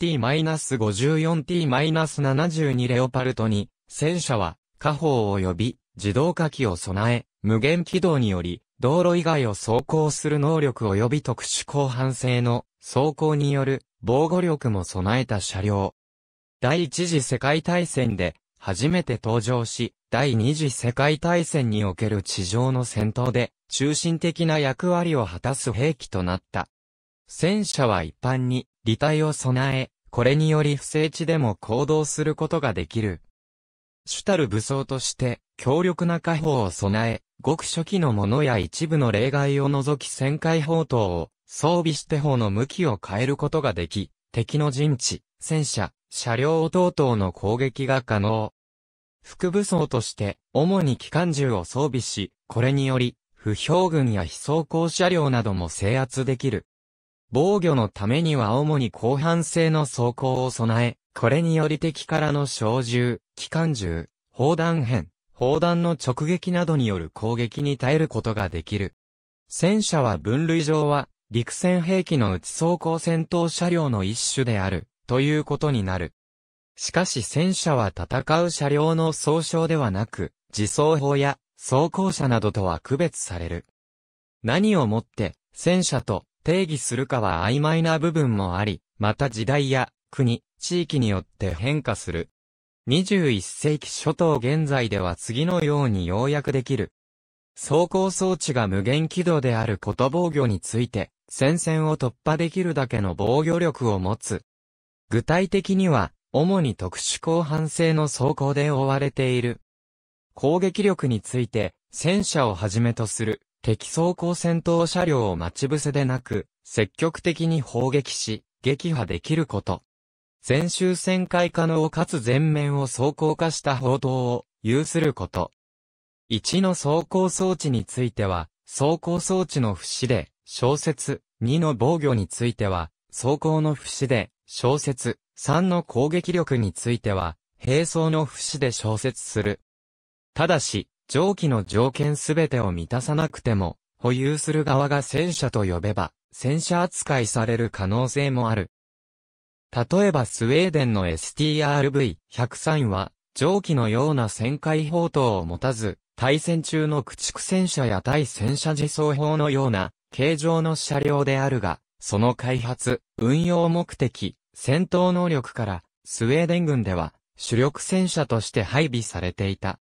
T-54T-72 レオパルトに、戦車は、火砲及び、自動火器を備え、無限軌道により、道路以外を走行する能力及び特殊広範性の走行による防護力も備えた車両。第一次世界大戦で初めて登場し、第二次世界大戦における地上の戦闘で中心的な役割を果たす兵器となった。戦車は一般に履体を備え、これにより不正地でも行動することができる。主たる武装として、強力な火砲を備え、ごく初期のものや一部の例外を除き旋回砲塔を装備して砲の向きを変えることができ、敵の陣地、戦車、車両等々の攻撃が可能。副武装として、主に機関銃を装備し、これにより、不評軍や非装甲車両なども制圧できる。防御のためには主に広範性の装甲を備え、これにより敵からの小銃、機関銃、砲弾片、砲弾の直撃などによる攻撃に耐えることができる。戦車は分類上は、陸戦兵器のち装甲戦闘車両の一種である、ということになる。しかし戦車は戦う車両の総称ではなく、自走砲や装甲車などとは区別される。何をもって、戦車と定義するかは曖昧な部分もあり、また時代や国、地域によって変化する。21世紀初頭現在では次のように要約できる。走行装置が無限軌道であること防御について、戦線を突破できるだけの防御力を持つ。具体的には、主に特殊広範性の走行で覆われている。攻撃力について、戦車をはじめとする敵装甲戦闘車両を待ち伏せでなく、積極的に砲撃し、撃破できること。全周旋回可能かつ全面を走行化した砲塔を有すること。1の走行装置については、走行装置の節で、小説、2の防御については、走行の節で、小説、3の攻撃力については、並走の節で小説する。ただし、上記の条件すべてを満たさなくても、保有する側が戦車と呼べば、戦車扱いされる可能性もある。例えばスウェーデンの STRV-103 は、蒸気のような旋回砲塔を持たず、対戦中の駆逐戦車や対戦車自走砲のような、形状の車両であるが、その開発、運用目的、戦闘能力から、スウェーデン軍では、主力戦車として配備されていた。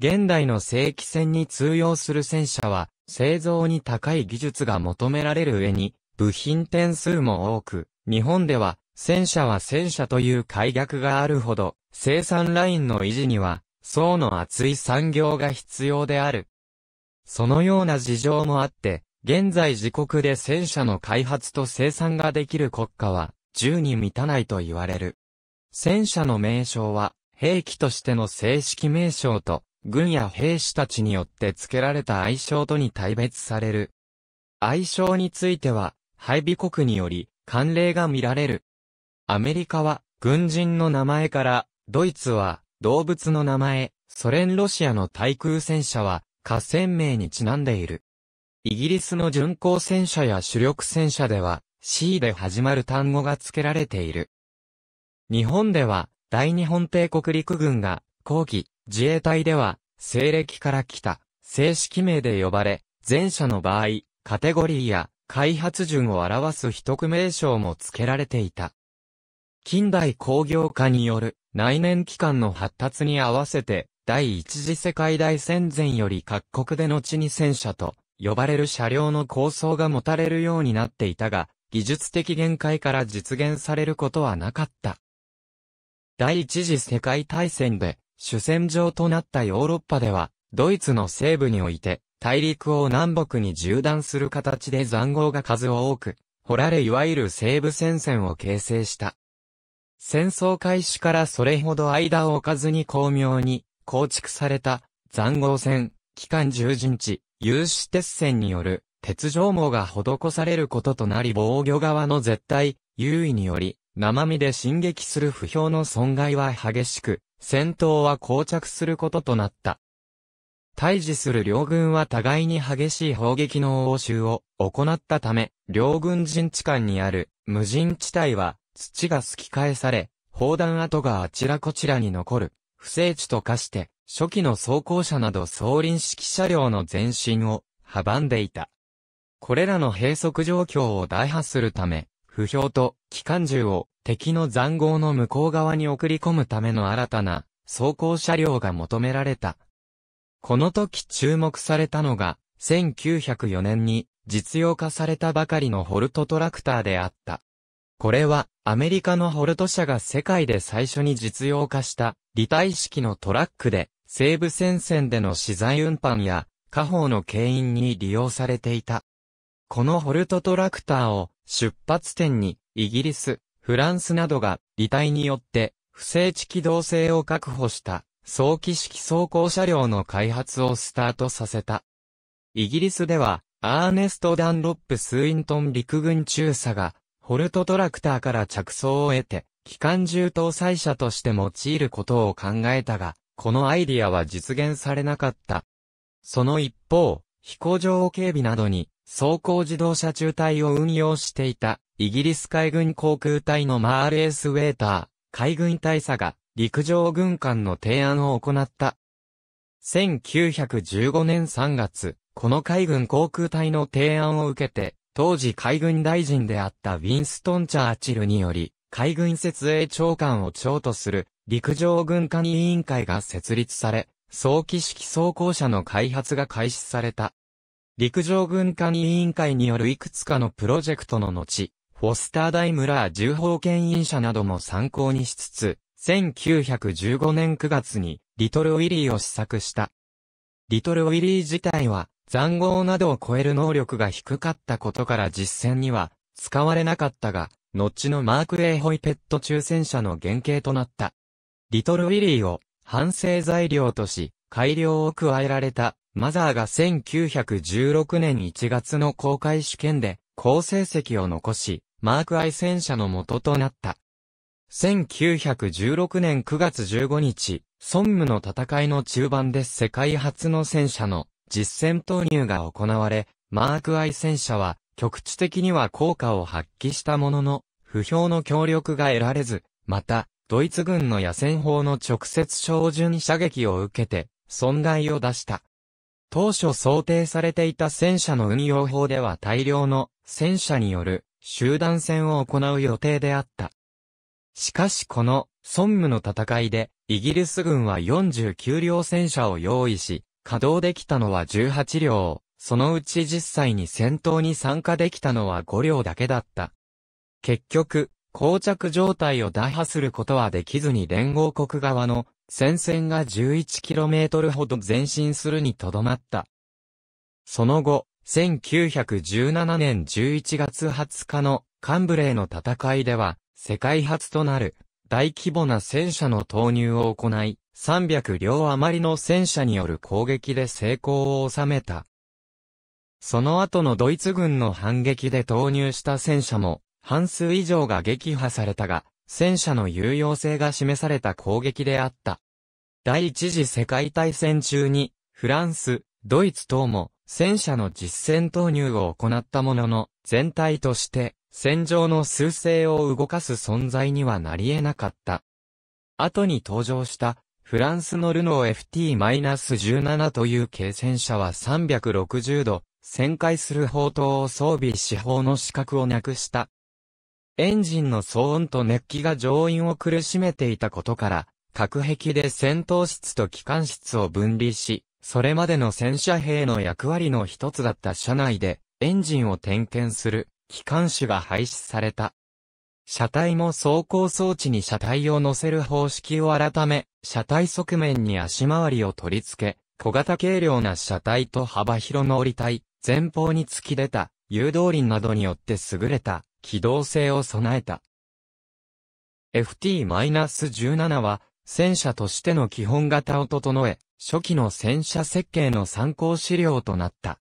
現代の正規戦に通用する戦車は、製造に高い技術が求められる上に、部品点数も多く、日本では、戦車は戦車という改逆があるほど、生産ラインの維持には、層の厚い産業が必要である。そのような事情もあって、現在自国で戦車の開発と生産ができる国家は、10に満たないと言われる。戦車の名称は、兵器としての正式名称と、軍や兵士たちによって付けられた愛称とに対別される。愛称については、配備国により、慣例が見られる。アメリカは、軍人の名前から、ドイツは、動物の名前、ソ連ロシアの対空戦車は、河川名にちなんでいる。イギリスの巡航戦車や主力戦車では、C で始まる単語が付けられている。日本では、大日本帝国陸軍が、後期、自衛隊では、西暦から来た、正式名で呼ばれ、前者の場合、カテゴリーや開発順を表す秘匿名称も付けられていた。近代工業化による内燃機関の発達に合わせて、第一次世界大戦前より各国で後に戦車と呼ばれる車両の構想が持たれるようになっていたが、技術的限界から実現されることはなかった。第一次世界大戦で主戦場となったヨーロッパでは、ドイツの西部において、大陸を南北に縦断する形で塹壕が数多く、掘られいわゆる西部戦線を形成した。戦争開始からそれほど間を置かずに巧妙に構築された塹壕戦、機関十陣地、有刺鉄線による鉄条網が施されることとなり防御側の絶対優位により、生身で進撃する不評の損害は激しく、戦闘は膠着することとなった。対峙する両軍は互いに激しい砲撃の応酬を行ったため、両軍陣地間にある無人地帯は土がすき返され、砲弾跡があちらこちらに残る、不整地と化して、初期の装甲車など装輪式車両の前進を阻んでいた。これらの閉塞状況を大破するため、不評と機関銃を敵の残壕の向こう側に送り込むための新たな装甲車両が求められた。この時注目されたのが、1904年に実用化されたばかりのホルトトラクターであった。これは、アメリカのホルト社が世界で最初に実用化した、立体式のトラックで、西部戦線での資材運搬や、家宝の牽引に利用されていた。このホルトトラクターを、出発点に、イギリス、フランスなどが、離体によって、不正地機動性を確保した、早期式走行車両の開発をスタートさせた。イギリスでは、アーネスト・ダンロップ・スイントン陸軍中佐が、ホルトトラクターから着想を得て、機関銃搭載車として用いることを考えたが、このアイディアは実現されなかった。その一方、飛行場警備などに走行自動車中隊を運用していた、イギリス海軍航空隊のマーレースウェーター、海軍大佐が、陸上軍艦の提案を行った。1915年3月、この海軍航空隊の提案を受けて、当時海軍大臣であったウィンストン・チャーチルにより、海軍設営長官を長とする陸上軍艦委員会が設立され、早期式装甲車の開発が開始された。陸上軍管委員会によるいくつかのプロジェクトの後、フォスター・ダイムラー重権。委員者なども参考にしつつ、1915年9月に、リトル・ウィリーを試作した。リトル・ウィリー自体は、残壕などを超える能力が低かったことから実戦には、使われなかったが、後のマーク・エイホイペット抽選者の原型となった。リトル・ウィリーを、反省材料とし、改良を加えられたマザーが1916年1月の公開試験で好成績を残し、マーク愛戦車の元となった。1916年9月15日、ソンムの戦いの中盤で世界初の戦車の実戦投入が行われ、マーク愛戦車は局地的には効果を発揮したものの、不評の協力が得られず、また、ドイツ軍の野戦砲の直接照準射撃を受けて、損害を出した。当初想定されていた戦車の運用法では大量の戦車による集団戦を行う予定であった。しかしこのソンムの戦いでイギリス軍は49両戦車を用意し、稼働できたのは18両、そのうち実際に戦闘に参加できたのは5両だけだった。結局、膠着状態を打破することはできずに連合国側の戦線が 11km ほど前進するにとどまった。その後、1917年11月20日のカンブレーの戦いでは、世界初となる大規模な戦車の投入を行い、300両余りの戦車による攻撃で成功を収めた。その後のドイツ軍の反撃で投入した戦車も、半数以上が撃破されたが、戦車の有用性が示された攻撃であった。第一次世界大戦中に、フランス、ドイツ等も、戦車の実戦投入を行ったものの、全体として、戦場の数勢を動かす存在にはなり得なかった。後に登場した、フランスのルノー FT-17 という軽戦車は360度、旋回する砲塔を装備し砲の資格をなくした。エンジンの騒音と熱気が乗員を苦しめていたことから、隔壁で戦闘室と機関室を分離し、それまでの戦車兵の役割の一つだった車内で、エンジンを点検する、機関士が廃止された。車体も走行装置に車体を乗せる方式を改め、車体側面に足回りを取り付け、小型軽量な車体と幅広の折り体、前方に突き出た、誘導輪などによって優れた、機動性を備えた。FT-17 は、戦車としての基本型を整え、初期の戦車設計の参考資料となった。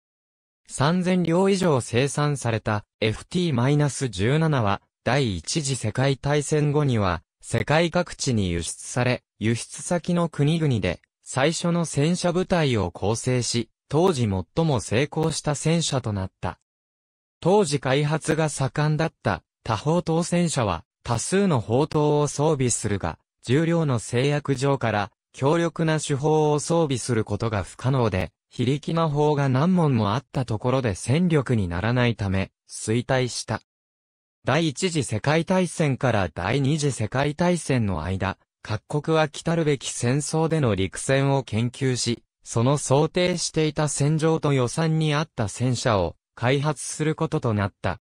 3000両以上生産された FT-17 は、第一次世界大戦後には、世界各地に輸出され、輸出先の国々で、最初の戦車部隊を構成し、当時最も成功した戦車となった。当時開発が盛んだった多砲塔戦車は、多数の砲塔を装備するが、重量の制約上から強力な手法を装備することが不可能で、非力な砲が何門もあったところで戦力にならないため、衰退した。第一次世界大戦から第二次世界大戦の間、各国は来たるべき戦争での陸戦を研究し、その想定していた戦場と予算に合った戦車を開発することとなった。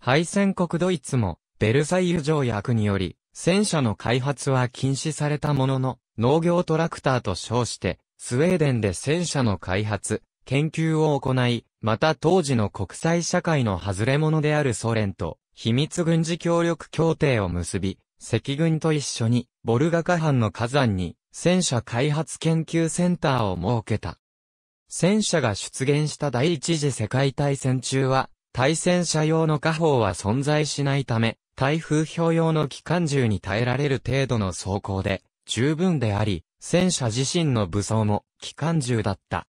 敗戦国ドイツもベルサイユ条約により戦車の開発は禁止されたものの、農業トラクターと称して、スウェーデンで戦車の開発、研究を行い、また当時の国際社会の外れ者であるソ連と、秘密軍事協力協定を結び、赤軍と一緒に、ボルガカ藩の火山に、戦車開発研究センターを設けた。戦車が出現した第一次世界大戦中は、対戦車用の火砲は存在しないため、台風標用の機関銃に耐えられる程度の装甲で、十分であり、戦車自身の武装も機関銃だった。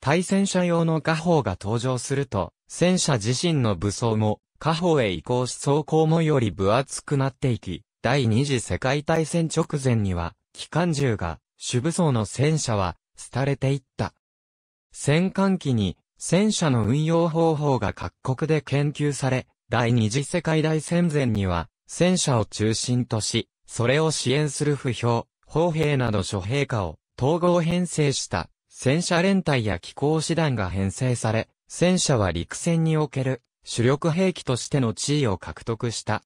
対戦車用の火砲が登場すると、戦車自身の武装も火砲へ移行し装甲もより分厚くなっていき、第二次世界大戦直前には、機関銃が主武装の戦車は廃れていった。戦艦機に戦車の運用方法が各国で研究され、第二次世界大戦前には、戦車を中心とし、それを支援する不評、砲兵など諸兵科を統合編成した戦車連隊や機構師団が編成され、戦車は陸戦における主力兵器としての地位を獲得した。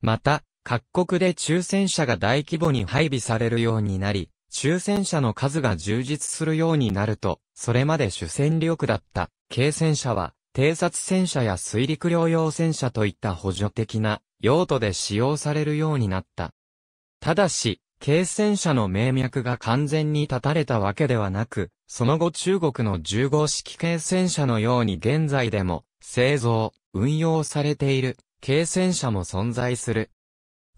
また、各国で中戦車が大規模に配備されるようになり、中戦車の数が充実するようになると、それまで主戦力だった軽戦車は偵察戦車や水陸両用戦車といった補助的な用途で使用されるようになった。ただし、軽戦車の名脈が完全に立たれたわけではなく、その後中国の1号式軽戦車のように現在でも製造、運用されている軽戦車も存在する。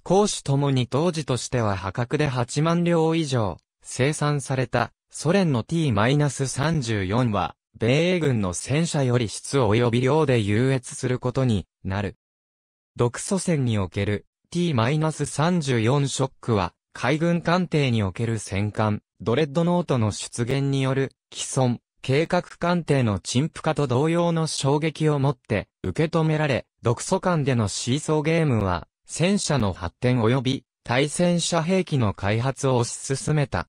公守ともに当時としては破格で8万両以上生産されたソ連の T-34 は米英軍の戦車より質及び量で優越することになる。独祖戦における T-34 ショックは、海軍艦艇における戦艦、ドレッドノートの出現による既存、計画艦艇の陳腐化と同様の衝撃をもって受け止められ、独祖艦でのシーソーゲームは、戦車の発展及び対戦車兵器の開発を推し進めた。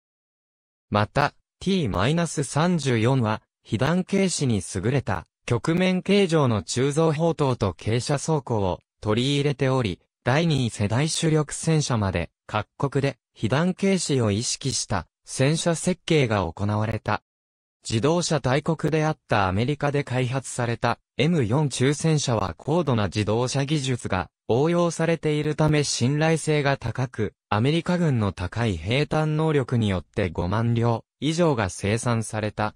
また、T-34 は被弾軽視に優れた、局面形状の鋳造砲塔と傾斜装甲を取り入れており、第2世代主力戦車まで各国で被弾軽視を意識した戦車設計が行われた。自動車大国であったアメリカで開発された M4 中戦車は高度な自動車技術が応用されているため信頼性が高く、アメリカ軍の高い兵坦能力によって5万両以上が生産された。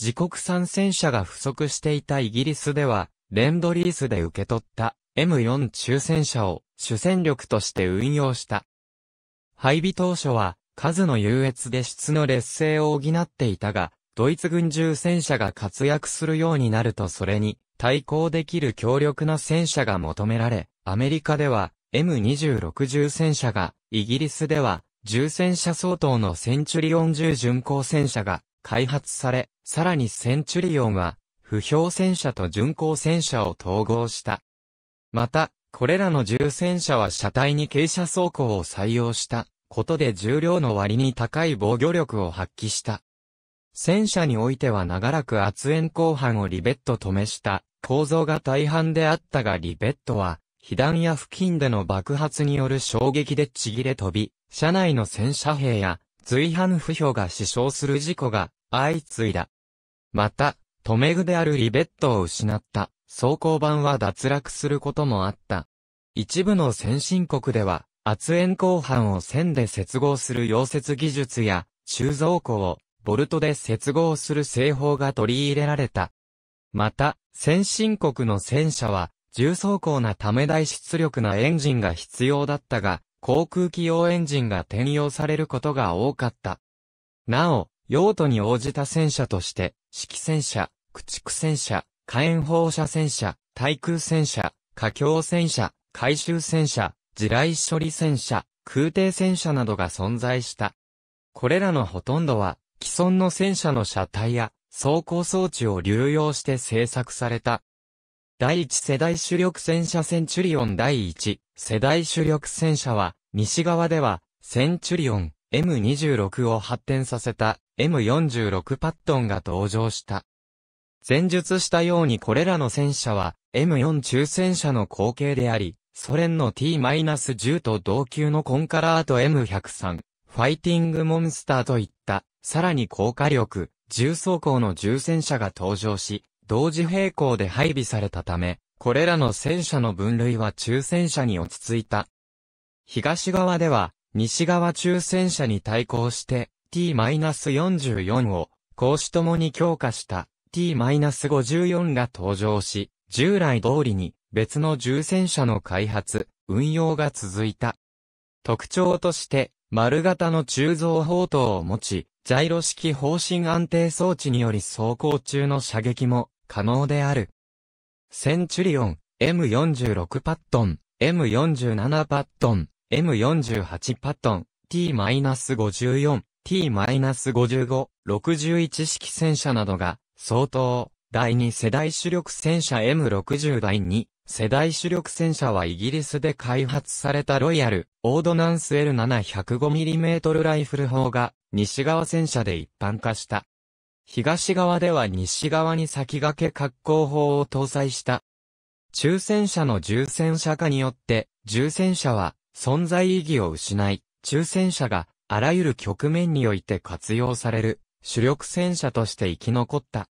自国産戦車が不足していたイギリスでは、レンドリースで受け取った M4 中戦車を主戦力として運用した。配備当初は数の優越で質の劣勢を補っていたが、ドイツ軍重戦車が活躍するようになるとそれに対抗できる強力な戦車が求められ、アメリカでは M26 重戦車が、イギリスでは重戦車相当のセンチュリオン重巡航戦車が開発され、さらにセンチュリオンは、不評戦車と巡航戦車を統合した。また、これらの重戦車は車体に傾斜走行を採用したことで重量の割に高い防御力を発揮した。戦車においては長らく圧縁後半をリベット止めした構造が大半であったがリベットは、被弾や付近での爆発による衝撃でちぎれ飛び、車内の戦車兵や随伴不評が死傷する事故が相次いだ。また、留め具であるリベットを失った、装甲板は脱落することもあった。一部の先進国では、圧縁鋼板を線で接合する溶接技術や、鋳造庫をボルトで接合する製法が取り入れられた。また、先進国の戦車は、重装甲なため大出力なエンジンが必要だったが、航空機用エンジンが転用されることが多かった。なお、用途に応じた戦車として、式戦車、駆逐戦車、火炎放射戦車、対空戦車、火境戦車、回収戦車、地雷処理戦車、空挺戦車などが存在した。これらのほとんどは、既存の戦車の車体や走行装置を流用して製作された。第一世代主力戦車センチュリオン第一世代主力戦車は、西側では、センチュリオン M26 を発展させた M46 パットンが登場した。前述したようにこれらの戦車は M4 中戦車の後継であり、ソ連の T-10 と同級のコンカラーと M103、ファイティングモンスターといった、さらに高火力、重装甲の重戦車が登場し、同時並行で配備されたため、これらの戦車の分類は中戦車に落ち着いた。東側では、西側中戦車に対抗して、t-44 を、公私ともに強化した t-54 が登場し、従来通りに別の重戦車の開発、運用が続いた。特徴として、丸型の鋳造砲塔を持ち、ジャイロ式方針安定装置により走行中の射撃も可能である。センチュリオン、M46 パットン、M47 パットン、M48 パットン、T-54、T-55、61式戦車などが、相当、第2世代主力戦車 M60 第2世代主力戦車はイギリスで開発されたロイヤル、オードナンス L705mm ライフル砲が西側戦車で一般化した。東側では西側に先駆け格好砲を搭載した。中戦車の重戦車化によって、重戦車は存在意義を失い、中戦車があらゆる局面において活用される、主力戦車として生き残った。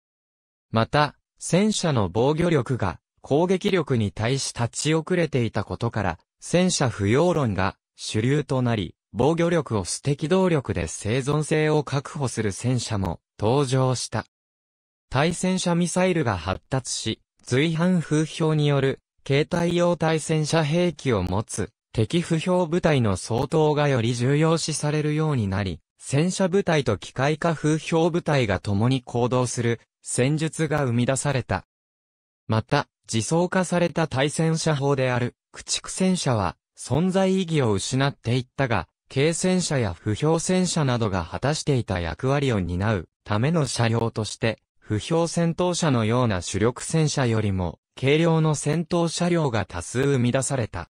また、戦車の防御力が攻撃力に対し立ち遅れていたことから、戦車不要論が主流となり、防御力を素敵動力で生存性を確保する戦車も登場した。対戦車ミサイルが発達し、随伴風評による、携帯用対戦車兵器を持つ敵不評部隊の相当がより重要視されるようになり、戦車部隊と機械化風評部隊が共に行動する戦術が生み出された。また、自走化された対戦車砲である駆逐戦車は存在意義を失っていったが、軽戦車や不評戦車などが果たしていた役割を担うための車両として、不評戦闘車のような主力戦車よりも軽量の戦闘車両が多数生み出された。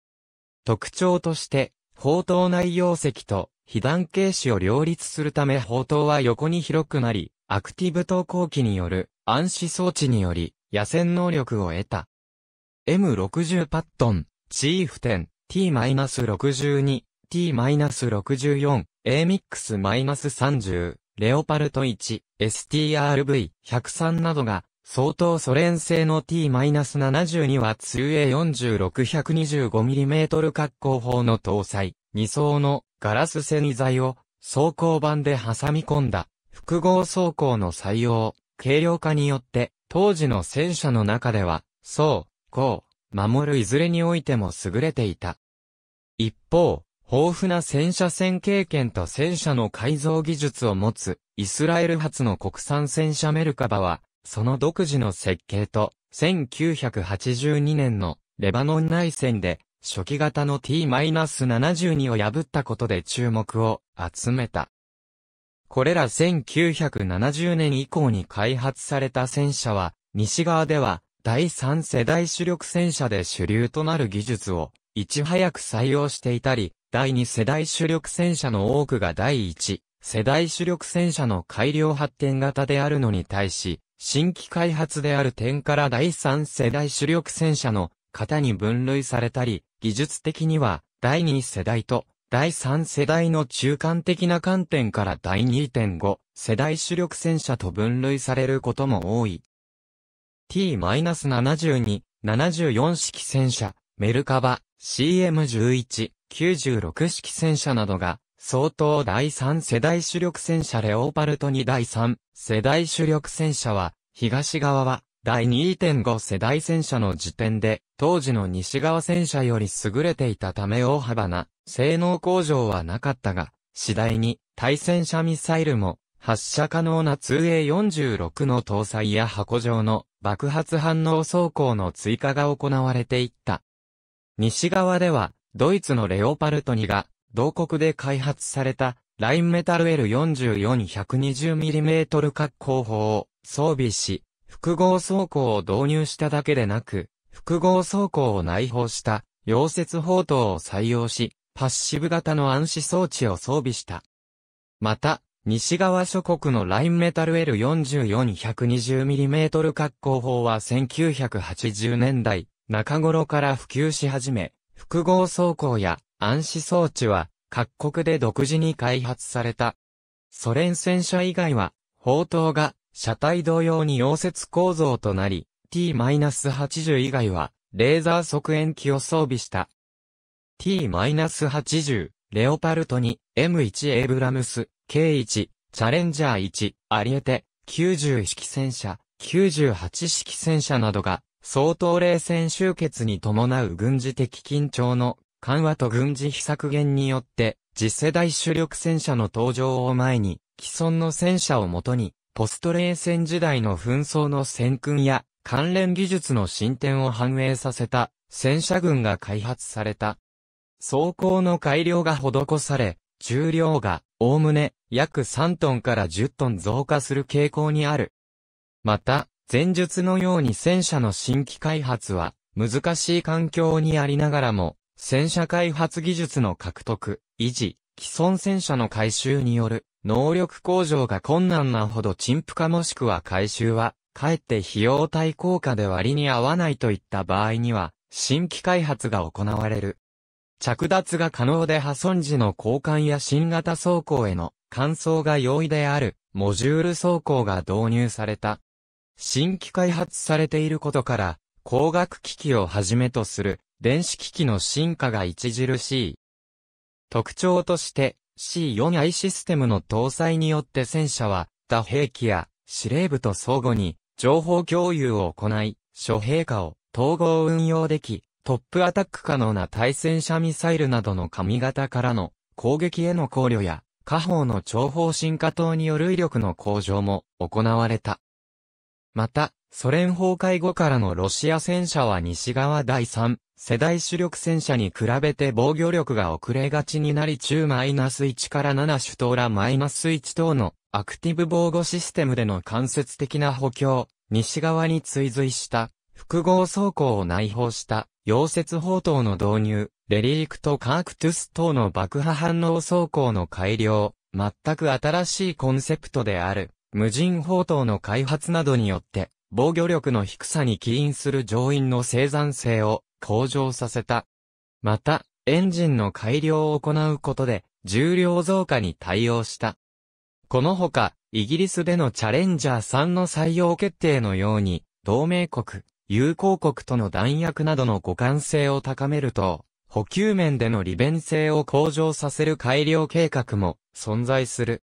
特徴として、砲塔内容石と被弾形詞を両立するため砲塔は横に広くなり、アクティブ投光機による暗視装置により、野戦能力を得た。M60 パットン、チーフ10、T-62、T-64、A-MIX-30、レオパルト1、STRV103 などが相当ソ連製の T-72 は 2A4625mm 滑好砲の搭載、2層のガラス繊維材を装甲板で挟み込んだ複合装甲の採用、軽量化によって当時の戦車の中では、そう、こう、守るいずれにおいても優れていた。一方、豊富な戦車戦経験と戦車の改造技術を持つ、イスラエル発の国産戦車メルカバは、その独自の設計と、1982年のレバノン内戦で、初期型の T-72 を破ったことで注目を集めた。これら1970年以降に開発された戦車は、西側では第3世代主力戦車で主流となる技術を、いち早く採用していたり、第2世代主力戦車の多くが第1世代主力戦車の改良発展型であるのに対し、新規開発である点から第3世代主力戦車の型に分類されたり、技術的には第2世代と第3世代の中間的な観点から第2.5世代主力戦車と分類されることも多い。T-72、74式戦車、メルカバ、CM11、96式戦車などが総統第3世代主力戦車レオパルト2第3世代主力戦車は、東側は第2.5世代戦車の時点で、当時の西側戦車より優れていたため大幅な性能向上はなかったが、次第に対戦車ミサイルも発射可能な 2A46 の搭載や箱状の爆発反応走行の追加が行われていった。西側では、ドイツのレオパルト2が同国で開発された、ラインメタル L44-120mm 滑降砲を装備し、複合走行を導入しただけでなく、複合走行を内包した溶接砲塔を採用し、パッシブ型の暗視装置を装備した。また、西側諸国のラインメタル L44-120mm 滑降砲は1980年代中頃から普及し始め、複合走行や暗視装置は各国で独自に開発された。ソ連戦車以外は、砲塔が車体同様に溶接構造となり、T-80 以外は、レーザー側縁機を装備した。T-80、レオパルト2、M1 エイブラムス、K1、チャレンジャー1、アリエテ、90式戦車、98式戦車などが、相当冷戦終結に伴う軍事的緊張の緩和と軍事費削減によって、次世代主力戦車の登場を前に、既存の戦車をもとに、ポスト冷戦時代の紛争の戦訓や関連技術の進展を反映させた戦車群が開発された。装甲の改良が施され、重量が、おおむね、約3トンから10トン増加する傾向にある。また、前述のように戦車の新規開発は、難しい環境にありながらも、戦車開発技術の獲得、維持、既存戦車の回収による能力向上が困難なほど陳腐化もしくは回収は、かえって費用対効果で割に合わないといった場合には、新規開発が行われる。着脱が可能で破損時の交換や新型走行への換装が容易である、モジュール走行が導入された。新規開発されていることから、光学機器をはじめとする電子機器の進化が著しい。特徴として C4i システムの搭載によって戦車は他兵器や司令部と相互に情報共有を行い、諸兵科を統合運用でき、トップアタック可能な対戦車ミサイルなどの髪型からの攻撃への考慮や、下方の情報進化等による威力の向上も行われた。また、ソ連崩壊後からのロシア戦車は西側第3世代主力戦車に比べて防御力が遅れがちになり中マイナス -1 から7主等らマイナス -1 等のアクティブ防護システムでの間接的な補強、西側に追随した複合装甲を内包した溶接砲塔の導入、レリークとカークトゥス等の爆破反応装甲の改良、全く新しいコンセプトである、無人砲塔の開発などによって、防御力の低さに起因する乗員の生産性を向上させた。また、エンジンの改良を行うことで、重量増加に対応した。このほか、イギリスでのチャレンジャー3の採用決定のように、同盟国、友好国との弾薬などの互換性を高めると、補給面での利便性を向上させる改良計画も存在する。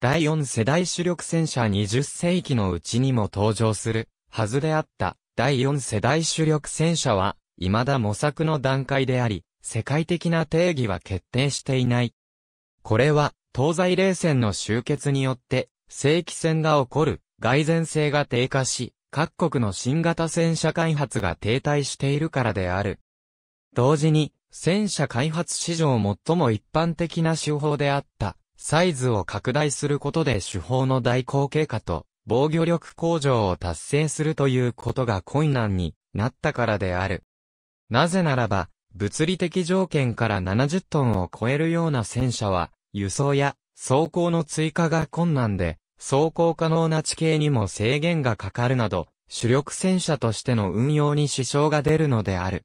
第4世代主力戦車20世紀のうちにも登場するはずであった第4世代主力戦車は未だ模索の段階であり、世界的な定義は決定していない。これは、東西冷戦の終結によって、正規戦が起こる、外然性が低下し、各国の新型戦車開発が停滞しているからである。同時に、戦車開発史上最も一般的な手法であった、サイズを拡大することで手法の代行経過と防御力向上を達成するということが困難になったからである。なぜならば、物理的条件から70トンを超えるような戦車は、輸送や走行の追加が困難で、走行可能な地形にも制限がかかるなど、主力戦車としての運用に支障が出るのである。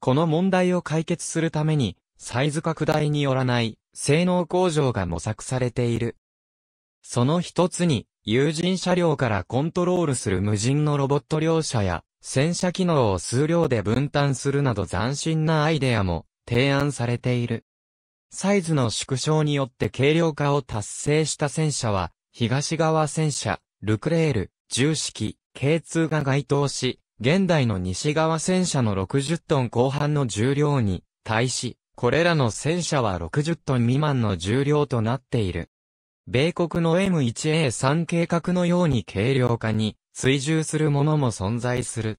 この問題を解決するために、サイズ拡大によらない、性能向上が模索されている。その一つに、有人車両からコントロールする無人のロボット両車や、洗車機能を数量で分担するなど斬新なアイデアも提案されている。サイズの縮小によって軽量化を達成した戦車は、東側戦車、ルクレール、重式、K2 が該当し、現代の西側戦車の60トン後半の重量に対し、これらの戦車は60トン未満の重量となっている。米国の M1A3 計画のように軽量化に追従するものも存在する。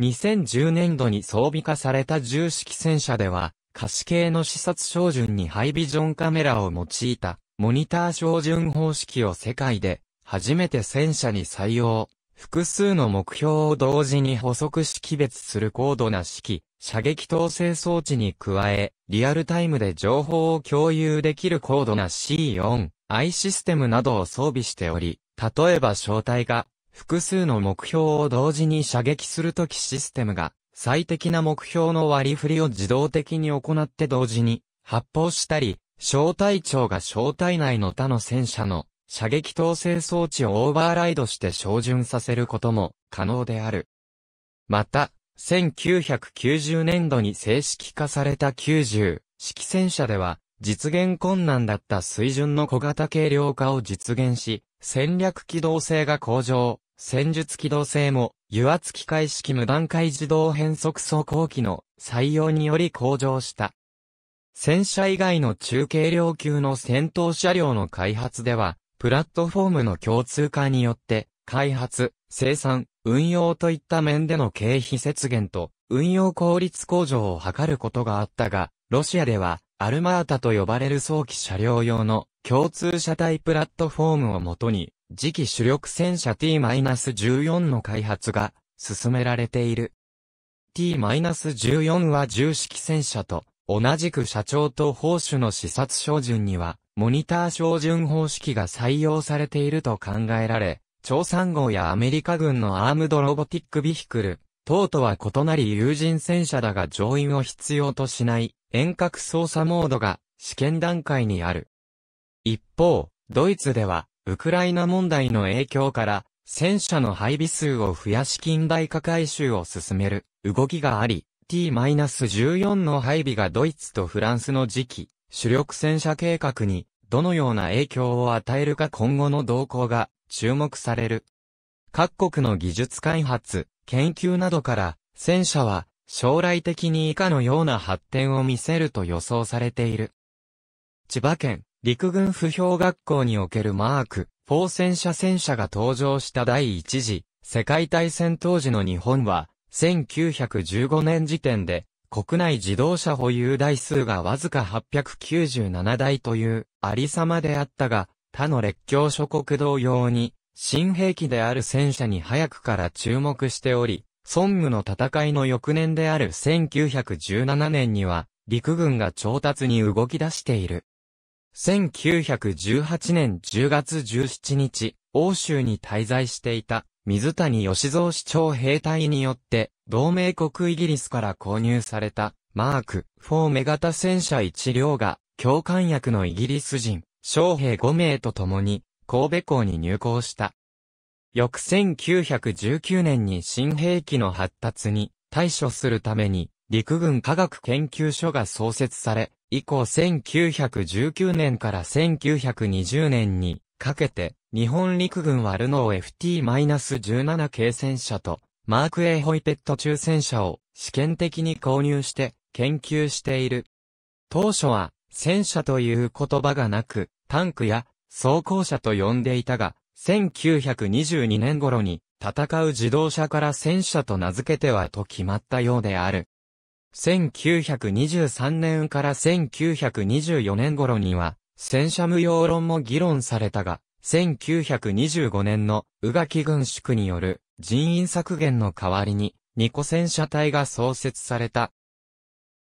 2010年度に装備化された重式戦車では、可視系の視察照準にハイビジョンカメラを用いた、モニター照準方式を世界で、初めて戦車に採用。複数の目標を同時に補足識別する高度な式、射撃統制装置に加え、リアルタイムで情報を共有できる高度な C4、I システムなどを装備しており、例えば小隊が複数の目標を同時に射撃するときシステムが、最適な目標の割り振りを自動的に行って同時に、発砲したり、小隊長が小隊内の他の戦車の射撃統制装置をオーバーライドして照準させることも可能である。また、1990年度に正式化された90式戦車では、実現困難だった水準の小型軽量化を実現し、戦略機動性が向上、戦術機動性も、油圧機械式無段階自動変速走行機の採用により向上した。戦車以外の中軽量級の戦闘車両の開発では、プラットフォームの共通化によって、開発、生産、運用といった面での経費節減と運用効率向上を図ることがあったが、ロシアではアルマータと呼ばれる早期車両用の共通車体プラットフォームをもとに、次期主力戦車 T-14 の開発が進められている。T-14 は重式戦車と、同じく社長と砲手の視察標準には、モニター標準方式が採用されていると考えられ、超3号やアメリカ軍のアームドロボティックビヒクル、等とは異なり有人戦車だが乗員を必要としない遠隔操作モードが試験段階にある。一方、ドイツでは、ウクライナ問題の影響から、戦車の配備数を増やし近代化改修を進める動きがあり、T-14 の配備がドイツとフランスの時期主力戦車計画にどのような影響を与えるか今後の動向が注目される。各国の技術開発、研究などから戦車は将来的に以下のような発展を見せると予想されている。千葉県陸軍不評学校におけるマーク、4戦車戦車が登場した第一次世界大戦当時の日本は、1915年時点で、国内自動車保有台数がわずか897台というありさまであったが、他の列強諸国同様に、新兵器である戦車に早くから注目しており、ソングの戦いの翌年である1917年には、陸軍が調達に動き出している。1918年10月17日、欧州に滞在していた水谷義蔵市長兵隊によって同盟国イギリスから購入されたマーク4目型戦車1両が共感役のイギリス人将兵5名と共に神戸港に入港した。翌1919年に新兵器の発達に対処するために陸軍科学研究所が創設され、以降1919年から1920年にかけて、日本陸軍はルノー FT-17 軽戦車と、マーク A ホイペット中戦車を試験的に購入して研究している。当初は戦車という言葉がなく、タンクや装甲車と呼んでいたが、1922年頃に戦う自動車から戦車と名付けてはと決まったようである。1923年から1924年頃には、戦車無用論も議論されたが、1925年の宇垣軍縮による人員削減の代わりに、二個戦車隊が創設された。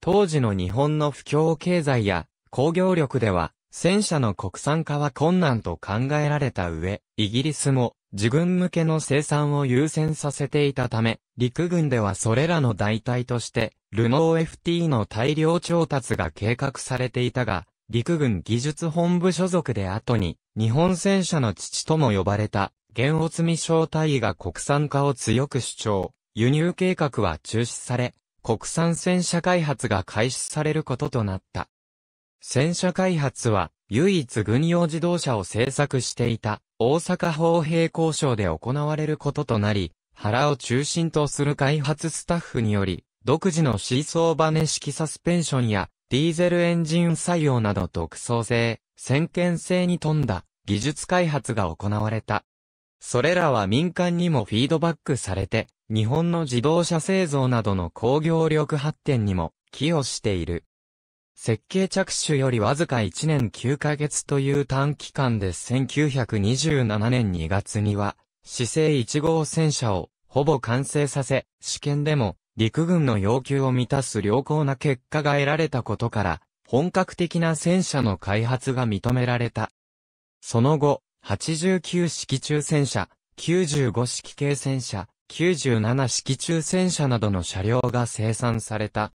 当時の日本の不況経済や工業力では、戦車の国産化は困難と考えられた上、イギリスも自軍向けの生産を優先させていたため、陸軍ではそれらの代替として、ルノー FT の大量調達が計画されていたが、陸軍技術本部所属で後に、日本戦車の父とも呼ばれた、原お積小隊が国産化を強く主張、輸入計画は中止され、国産戦車開発が開始されることとなった。戦車開発は、唯一軍用自動車を製作していた大阪砲兵交渉で行われることとなり、原を中心とする開発スタッフにより、独自のシーソーバネ式サスペンションやディーゼルエンジン採用など独創性、先見性に富んだ技術開発が行われた。それらは民間にもフィードバックされて、日本の自動車製造などの工業力発展にも寄与している。設計着手よりわずか1年9ヶ月という短期間で1927年2月には、市政1号戦車をほぼ完成させ、試験でも陸軍の要求を満たす良好な結果が得られたことから、本格的な戦車の開発が認められた。その後、89式中戦車、95式軽戦車、97式中戦車などの車両が生産された。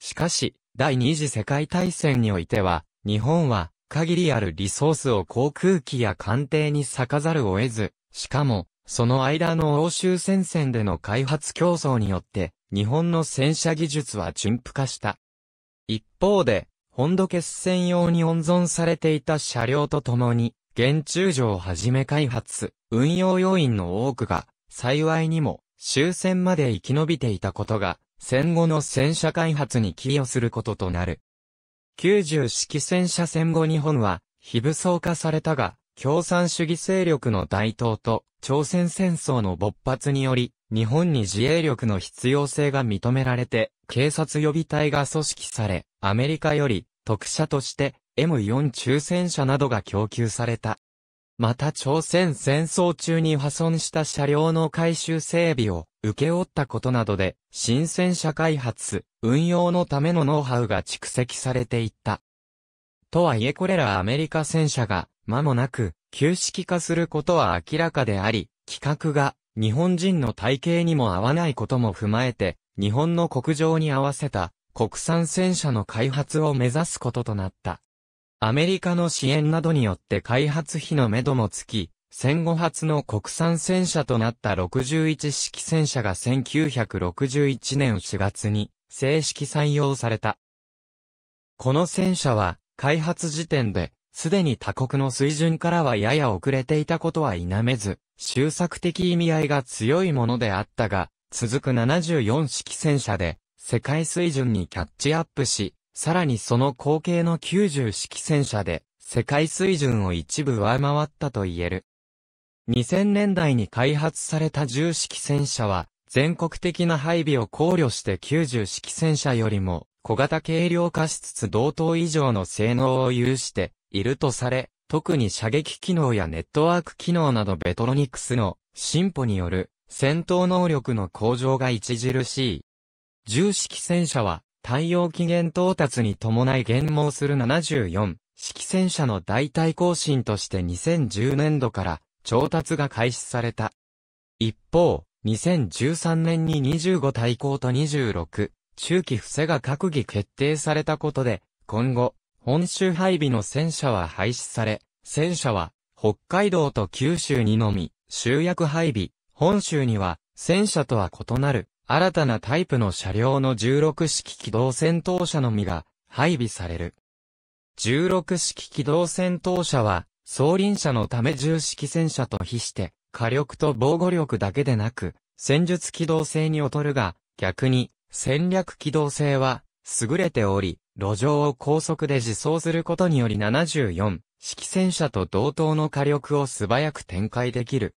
しかし、第二次世界大戦においては、日本は限りあるリソースを航空機や艦艇に咲かざるを得ず、しかも、その間の欧州戦線での開発競争によって、日本の戦車技術は陳腐化した。一方で、本土決戦用に温存されていた車両とともに、現中場をはじめ開発、運用要員の多くが、幸いにも、終戦まで生き延びていたことが、戦後の戦車開発に寄与することとなる。90式戦車戦後日本は非武装化されたが、共産主義勢力の台頭と朝鮮戦争の勃発により、日本に自衛力の必要性が認められて、警察予備隊が組織され、アメリカより特車として M4 中戦車などが供給された。また朝鮮戦争中に破損した車両の回収整備を請け負ったことなどで、新戦車開発、運用のためのノウハウが蓄積されていった。とはいえこれらアメリカ戦車が、間もなく、旧式化することは明らかであり、企画が、日本人の体系にも合わないことも踏まえて、日本の国情に合わせた、国産戦車の開発を目指すこととなった。アメリカの支援などによって開発費の目処もつき、戦後初の国産戦車となった61式戦車が1961年4月に正式採用された。この戦車は開発時点で、すでに他国の水準からはやや遅れていたことは否めず、修作的意味合いが強いものであったが、続く74式戦車で、世界水準にキャッチアップし、さらにその後継の90式戦車で、世界水準を一部上回ったと言える。2000年代に開発された重式戦車は、全国的な配備を考慮して90式戦車よりも小型軽量化しつつ同等以上の性能を有しているとされ、特に射撃機能やネットワーク機能などベトロニクスの進歩による戦闘能力の向上が著しい。重式戦車は太陽期限到達に伴い減毛する74式戦車の代替更新として2010年度から調達が開始された。一方、2013年に25対抗と26、中期伏せが閣議決定されたことで、今後、本州配備の戦車は廃止され、戦車は、北海道と九州にのみ、集約配備、本州には、戦車とは異なる、新たなタイプの車両の16式機動戦闘車のみが、配備される。16式機動戦闘車は、装輪車のため重式戦車と比して、火力と防護力だけでなく、戦術機動性に劣るが、逆に、戦略機動性は、優れており、路上を高速で自走することにより74、式戦車と同等の火力を素早く展開できる。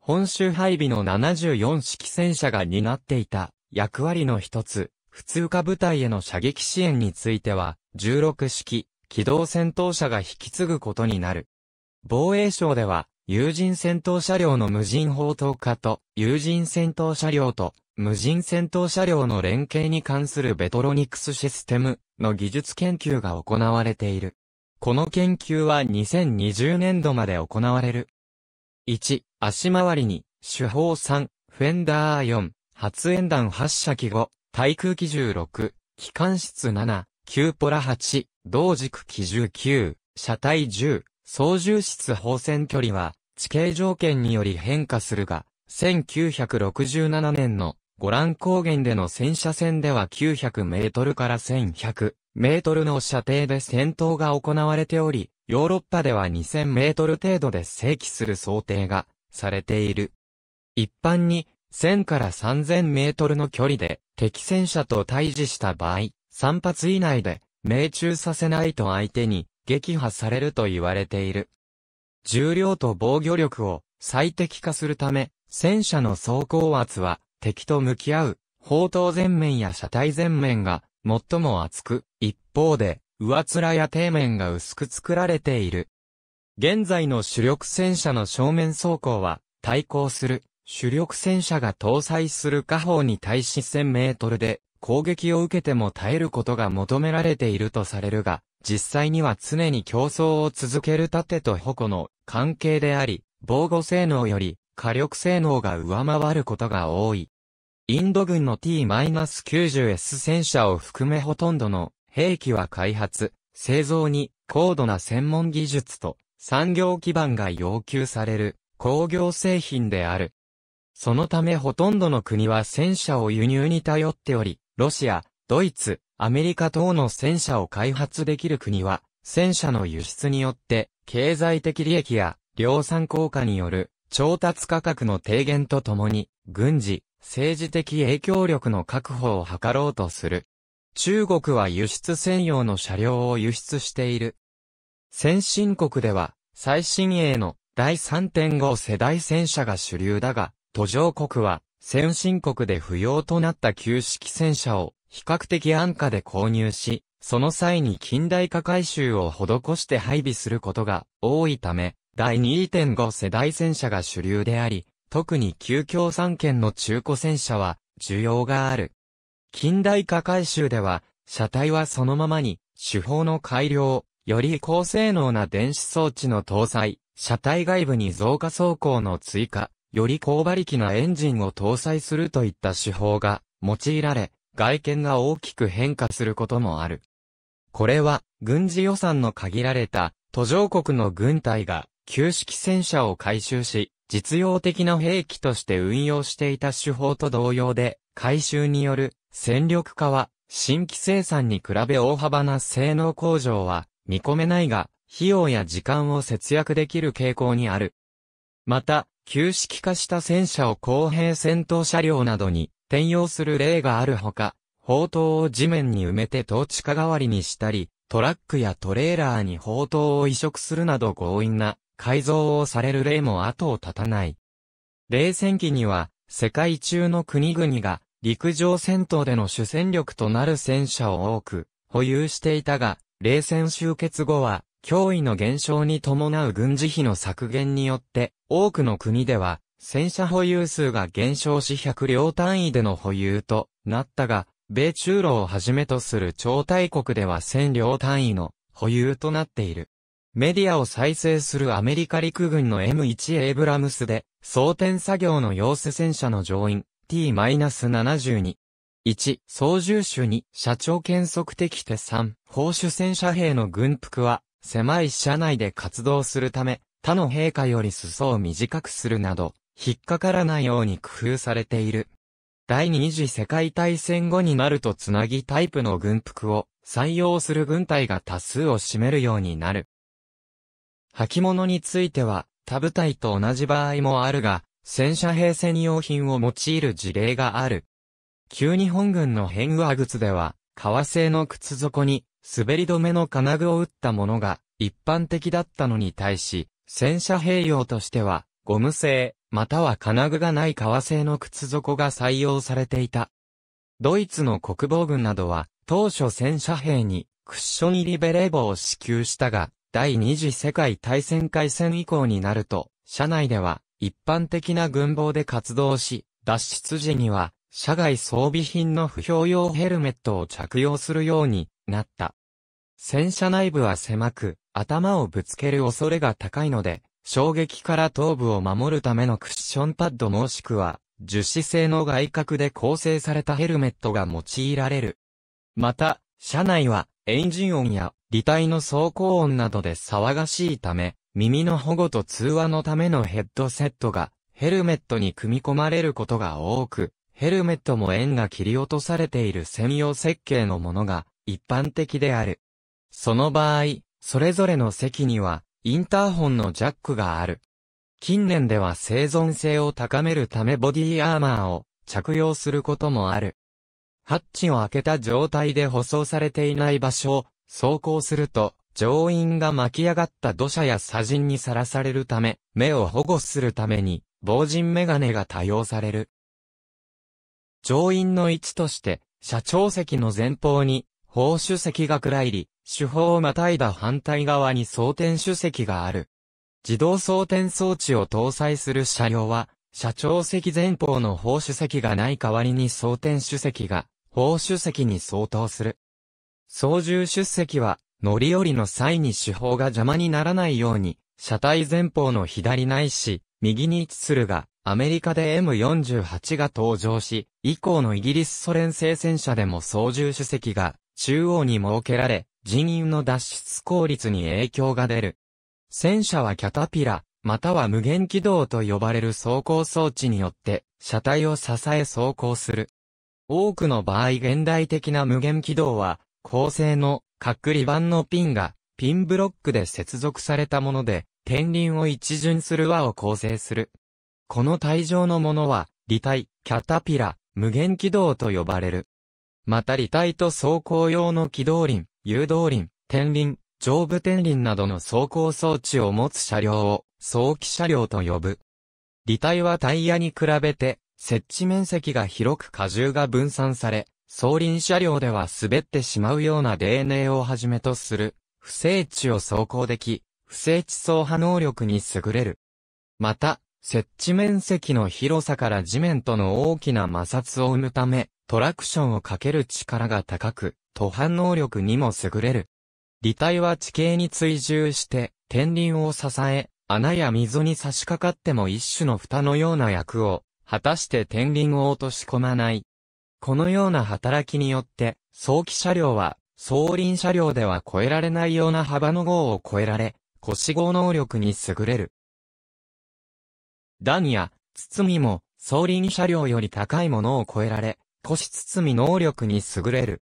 本州配備の74式戦車が担っていた役割の一つ、普通化部隊への射撃支援については、16式機動戦闘車が引き継ぐことになる。防衛省では、有人戦闘車両の無人砲塔化と、有人戦闘車両と、無人戦闘車両の連携に関するベトロニクスシステムの技術研究が行われている。この研究は2020年度まで行われる。1、足回りに、手法3、フェンダー4、発煙弾発射機5、対空機16、機関室7、キューポラ8、同軸機19、車体10、操縦室放線距離は地形条件により変化するが、1967年のゴラン高原での戦車戦では900メートルから1100メートルの射程で戦闘が行われており、ヨーロッパでは2000メートル程度で正規する想定がされている。一般に1000から3000メートルの距離で敵戦車と対峙した場合、3発以内で命中させないと相手に撃破されると言われている。重量と防御力を最適化するため、戦車の走行圧は敵と向き合う、砲塔前面や車体前面が最も厚く、一方で上面や底面が薄く作られている。現在の主力戦車の正面走行は対抗する主力戦車が搭載する下方に対し1000メートルで攻撃を受けても耐えることが求められているとされるが、実際には常に競争を続ける盾と矛の関係であり、防護性能より火力性能が上回ることが多い。インド軍の T-90S 戦車を含めほとんどの兵器は開発、製造に高度な専門技術と産業基盤が要求される工業製品である。そのためほとんどの国は戦車を輸入に頼っており、ロシア、ドイツ、アメリカ等の戦車を開発できる国は、戦車の輸出によって、経済的利益や量産効果による調達価格の低減とともに、軍事、政治的影響力の確保を図ろうとする。中国は輸出専用の車両を輸出している。先進国では、最新鋭の第3.5世代戦車が主流だが、途上国は、先進国で不要となった旧式戦車を比較的安価で購入し、その際に近代化改修を施して配備することが多いため、第2.5世代戦車が主流であり、特に旧共産圏の中古戦車は需要がある。近代化改修では、車体はそのままに、手法の改良、より高性能な電子装置の搭載、車体外部に増加走行の追加、より高馬力なエンジンを搭載するといった手法が用いられ、外見が大きく変化することもある。これは、軍事予算の限られた、途上国の軍隊が、旧式戦車を回収し、実用的な兵器として運用していた手法と同様で、回収による戦力化は、新規生産に比べ大幅な性能向上は見込めないが、費用や時間を節約できる傾向にある。また、旧式化した戦車を公平戦闘車両などに転用する例があるほか、砲塔を地面に埋めて統治下代わりにしたり、トラックやトレーラーに砲塔を移植するなど強引な改造をされる例も後を絶たない。冷戦期には、世界中の国々が陸上戦闘での主戦力となる戦車を多く保有していたが、冷戦終結後は、脅威の減少に伴う軍事費の削減によって、多くの国では、戦車保有数が減少し100両単位での保有となったが、米中路をはじめとする超大国では1000両単位の保有となっている。メディアを再生するアメリカ陸軍の M1 エイブラムスで、装填作業の様子戦車の乗員 T-72。1、操縦手2、社長兼測的手3、砲手戦車兵の軍服は、狭い車内で活動するため、他の陛下より裾を短くするなど、引っかからないように工夫されている。第二次世界大戦後になるとつなぎタイプの軍服を採用する軍隊が多数を占めるようになる。履物については、他部隊と同じ場合もあるが、戦車兵専用品を用いる事例がある。旧日本軍の変上靴では、革製の靴底に滑り止めの金具を打ったものが一般的だったのに対し、戦車兵用としてはゴム製、または金具がない革製の靴底が採用されていた。ドイツの国防軍などは、当初戦車兵にクッション入りベレー帽を支給したが、第二次世界大戦開戦以降になると、車内では一般的な軍防で活動し、脱出時には、車外装備品の不評用ヘルメットを着用するようになった。戦車内部は狭く、頭をぶつける恐れが高いので、衝撃から頭部を守るためのクッションパッドもしくは、樹脂製の外角で構成されたヘルメットが用いられる。また、車内はエンジン音や履体の走行音などで騒がしいため、耳の保護と通話のためのヘッドセットがヘルメットに組み込まれることが多く、ヘルメットも円が切り落とされている専用設計のものが一般的である。その場合、それぞれの席にはインターホンのジャックがある。近年では生存性を高めるためボディアーマーを着用することもある。ハッチを開けた状態で舗装されていない場所を走行すると乗員が巻き上がった土砂や砂塵にさらされるため、目を保護するために防塵メガネが多用される。乗員の位置として、社長席の前方に法主席が暗いり、手法をまたいだ反対側に装填主席がある。自動装填装置を搭載する車両は、車長席前方の法主席がない代わりに装填主席が、法主席に相当する。操縦出席は、乗り降りの際に手法が邪魔にならないように、車体前方の左ないし、右に位置するが、アメリカで M48 が登場し、以降のイギリスソ連製戦車でも操縦主席が中央に設けられ、人員の脱出効率に影響が出る。戦車はキャタピラ、または無限軌道と呼ばれる走行装置によって、車体を支え走行する。多くの場合現代的な無限軌道は、構成の、く離板のピンが、ピンブロックで接続されたもので、天輪を一巡する輪を構成する。この体上のものは、離体、キャタピラ、無限軌道と呼ばれる。また、履体と走行用の機動輪、誘導輪、転輪、上部転輪などの走行装置を持つ車両を、早期車両と呼ぶ。履体はタイヤに比べて、設置面積が広く荷重が分散され、走輪車両では滑ってしまうような DNA をはじめとする、不整地を走行でき、不整地走破能力に優れる。また、設置面積の広さから地面との大きな摩擦を生むため、トラクションをかける力が高く、途半能力にも優れる。履体は地形に追従して、天輪を支え、穴や溝に差し掛かっても一種の蓋のような役を、果たして天輪を落とし込まない。このような働きによって、早期車両は、総輪車両では超えられないような幅の号を超えられ、腰号能力に優れる。ダニや、包みも、総輪車両より高いものを超えられ、腰しみ能力に優れる。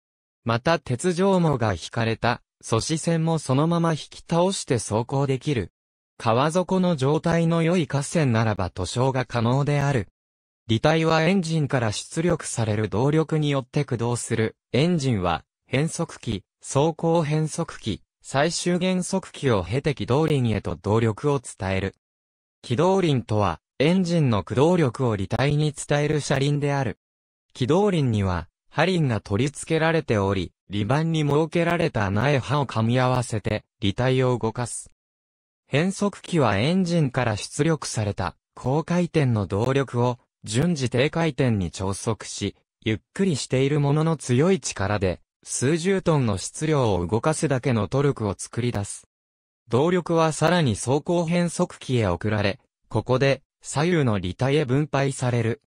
また鉄条網が引かれた、阻止線もそのまま引き倒して走行できる。川底の状態の良い河川ならば塗装が可能である。離体はエンジンから出力される動力によって駆動する。エンジンは変速機、走行変速機、最終減速機を経て機動輪へと動力を伝える。機動輪とはエンジンの駆動力を離体に伝える車輪である。気動輪には、ンが取り付けられており、リバンに設けられた苗刃を噛み合わせて、離体を動かす。変速機はエンジンから出力された、高回転の動力を、順次低回転に調速し、ゆっくりしているものの強い力で、数十トンの質量を動かすだけのトルクを作り出す。動力はさらに走行変速機へ送られ、ここで左右の離体へ分配される。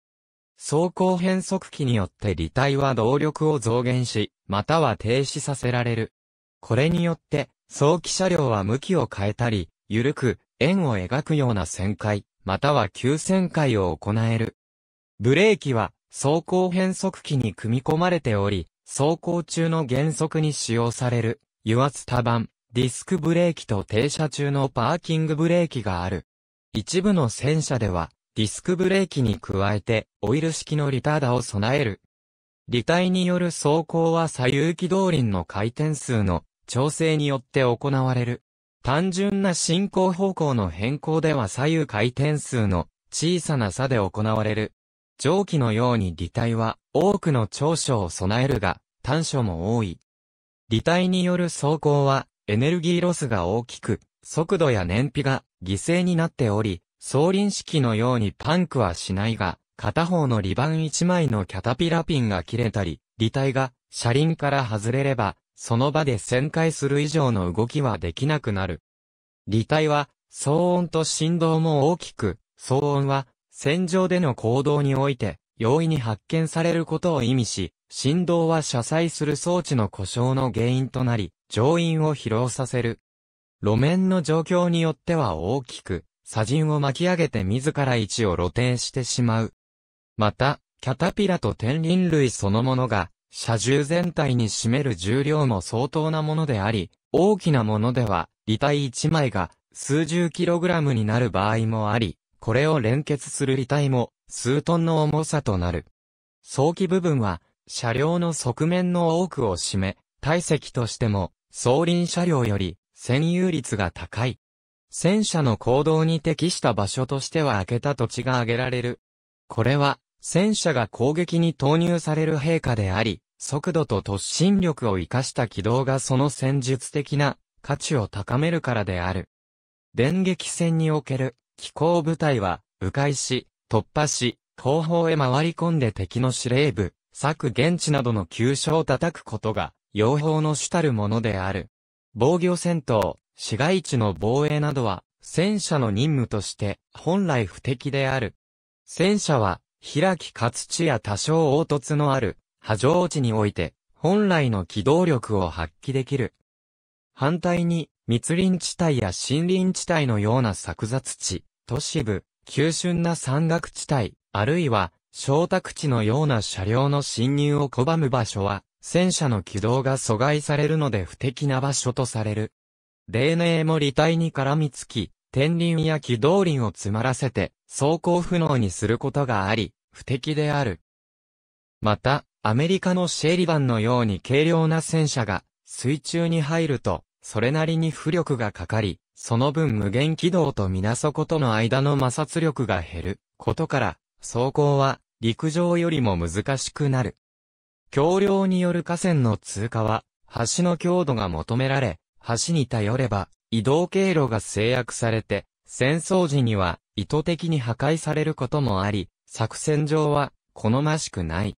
走行変速機によって履体は動力を増減し、または停止させられる。これによって、早期車両は向きを変えたり、緩く、円を描くような旋回、または急旋回を行える。ブレーキは、走行変速機に組み込まれており、走行中の減速に使用される、油圧多板、ディスクブレーキと停車中のパーキングブレーキがある。一部の戦車では、ディスクブレーキに加えて、オイル式のリターダを備える。履体による走行は左右機動輪の回転数の調整によって行われる。単純な進行方向の変更では左右回転数の小さな差で行われる。蒸気のように履体は多くの長所を備えるが、短所も多い。履体による走行はエネルギーロスが大きく、速度や燃費が犠牲になっており、送輪式のようにパンクはしないが、片方のリバン1枚のキャタピラピンが切れたり、履体が車輪から外れれば、その場で旋回する以上の動きはできなくなる。履体は騒音と振動も大きく、騒音は戦場での行動において容易に発見されることを意味し、振動は車載する装置の故障の原因となり、乗員を疲労させる。路面の状況によっては大きく、砂塵を巻き上げて自ら位置を露呈してしまう。また、キャタピラと天輪類そのものが、車重全体に占める重量も相当なものであり、大きなものでは、離体1枚が数十キログラムになる場合もあり、これを連結する離体も数トンの重さとなる。早期部分は、車両の側面の多くを占め、体積としても、総輪車両より占有率が高い。戦車の行動に適した場所としては開けた土地が挙げられる。これは、戦車が攻撃に投入される陛下であり、速度と突進力を活かした軌道がその戦術的な価値を高めるからである。電撃戦における機構部隊は、迂回し、突破し、後方へ回り込んで敵の司令部、策現地などの急所を叩くことが、用法の主たるものである。防御戦闘、市街地の防衛などは、戦車の任務として、本来不敵である。戦車は、開き勝地や多少凹凸のある、波状地において、本来の機動力を発揮できる。反対に、密林地帯や森林地帯のような作雑地、都市部、急峻な山岳地帯、あるいは、小宅地のような車両の侵入を拒む場所は、戦車の軌道が阻害されるので不敵な場所とされる。霊年も離体に絡みつき、天輪や軌道輪を詰まらせて、走行不能にすることがあり、不敵である。また、アメリカのシェリバンのように軽量な戦車が、水中に入ると、それなりに浮力がかかり、その分無限軌道とみなそことの間の摩擦力が減ることから、走行は陸上よりも難しくなる。橋梁による河川の通過は、橋の強度が求められ、橋に頼れば、移動経路が制約されて、戦争時には意図的に破壊されることもあり、作戦上は好ましくない。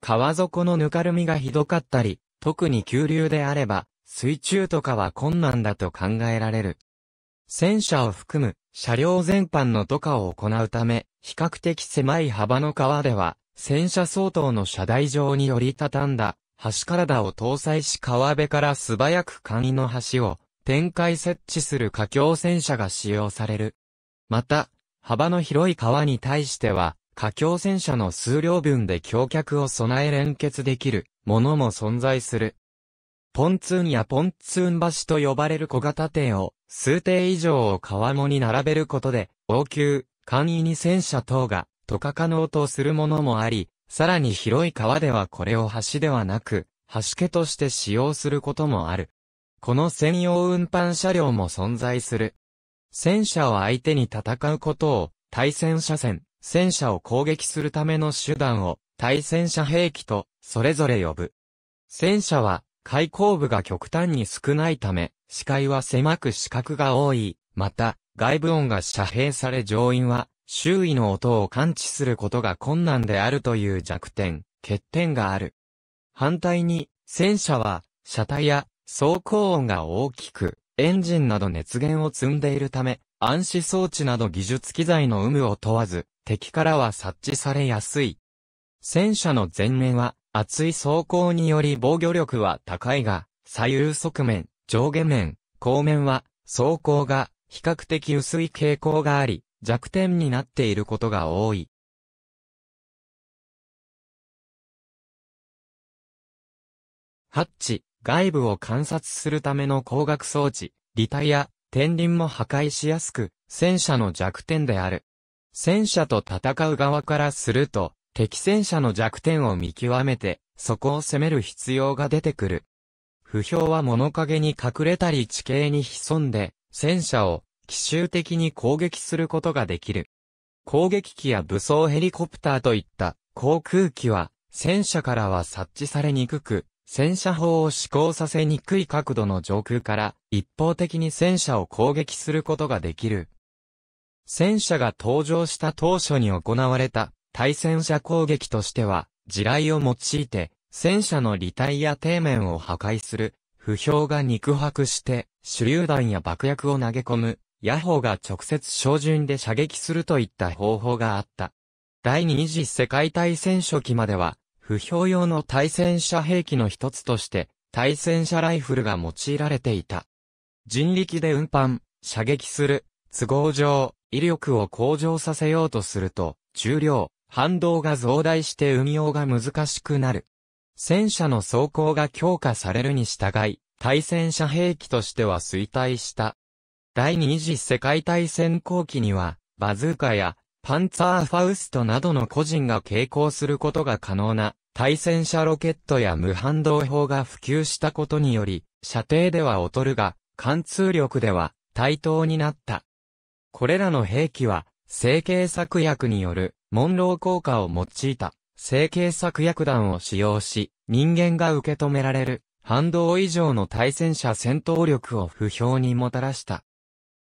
川底のぬかるみがひどかったり、特に急流であれば、水中とかは困難だと考えられる。戦車を含む車両全般のとかを行うため、比較的狭い幅の川では、戦車相当の車台上に折りたたんだ橋体を搭載し川辺から素早く簡易の橋を展開設置する架橋戦車が使用される。また、幅の広い川に対しては、架橋戦車の数量分で橋脚を備え連結できるものも存在する。ポンツーンやポンツーン橋と呼ばれる小型艇を数艇以上を川面に並べることで、応急、簡易に戦車等が、渡過可能とするものもあり、さらに広い川ではこれを橋ではなく、橋家として使用することもある。この専用運搬車両も存在する。戦車を相手に戦うことを、対戦車戦、戦車を攻撃するための手段を、対戦車兵器と、それぞれ呼ぶ。戦車は、開口部が極端に少ないため、視界は狭く視覚が多い。また、外部音が遮蔽され乗員は、周囲の音を感知することが困難であるという弱点、欠点がある。反対に、戦車は、車体や走行音が大きく、エンジンなど熱源を積んでいるため、暗視装置など技術機材の有無を問わず、敵からは察知されやすい。戦車の前面は、厚い走行により防御力は高いが、左右側面、上下面、後面は、走行が比較的薄い傾向があり、弱点になっていることが多い。ハッチ、外部を観察するための光学装置、リタイア、天輪も破壊しやすく、戦車の弱点である。戦車と戦う側からすると、敵戦車の弱点を見極めて、そこを攻める必要が出てくる。不評は物陰に隠れたり地形に潜んで、戦車を奇襲的に攻撃することができる。攻撃機や武装ヘリコプターといった航空機は戦車からは察知されにくく、戦車砲を施行させにくい角度の上空から一方的に戦車を攻撃することができる。戦車が登場した当初に行われた対戦車攻撃としては、地雷を用いて戦車の離体や底面を破壊する、不評が肉薄して手榴弾や爆薬を投げ込むヤホーが直接照準で射撃するといった方法があった。第二次世界大戦初期までは、不評用の対戦車兵器の一つとして、対戦車ライフルが用いられていた。人力で運搬、射撃する、都合上、威力を向上させようとすると、重量、反動が増大して運用が難しくなる。戦車の走行が強化されるに従い、対戦車兵器としては衰退した。第二次世界大戦後期には、バズーカやパンツァーファウストなどの個人が携行することが可能な対戦車ロケットや無反動砲が普及したことにより、射程では劣るが、貫通力では対等になった。これらの兵器は、成形策薬による、モンロー効果を用いた、成形策薬弾を使用し、人間が受け止められる、反動以上の対戦車戦闘力を不評にもたらした。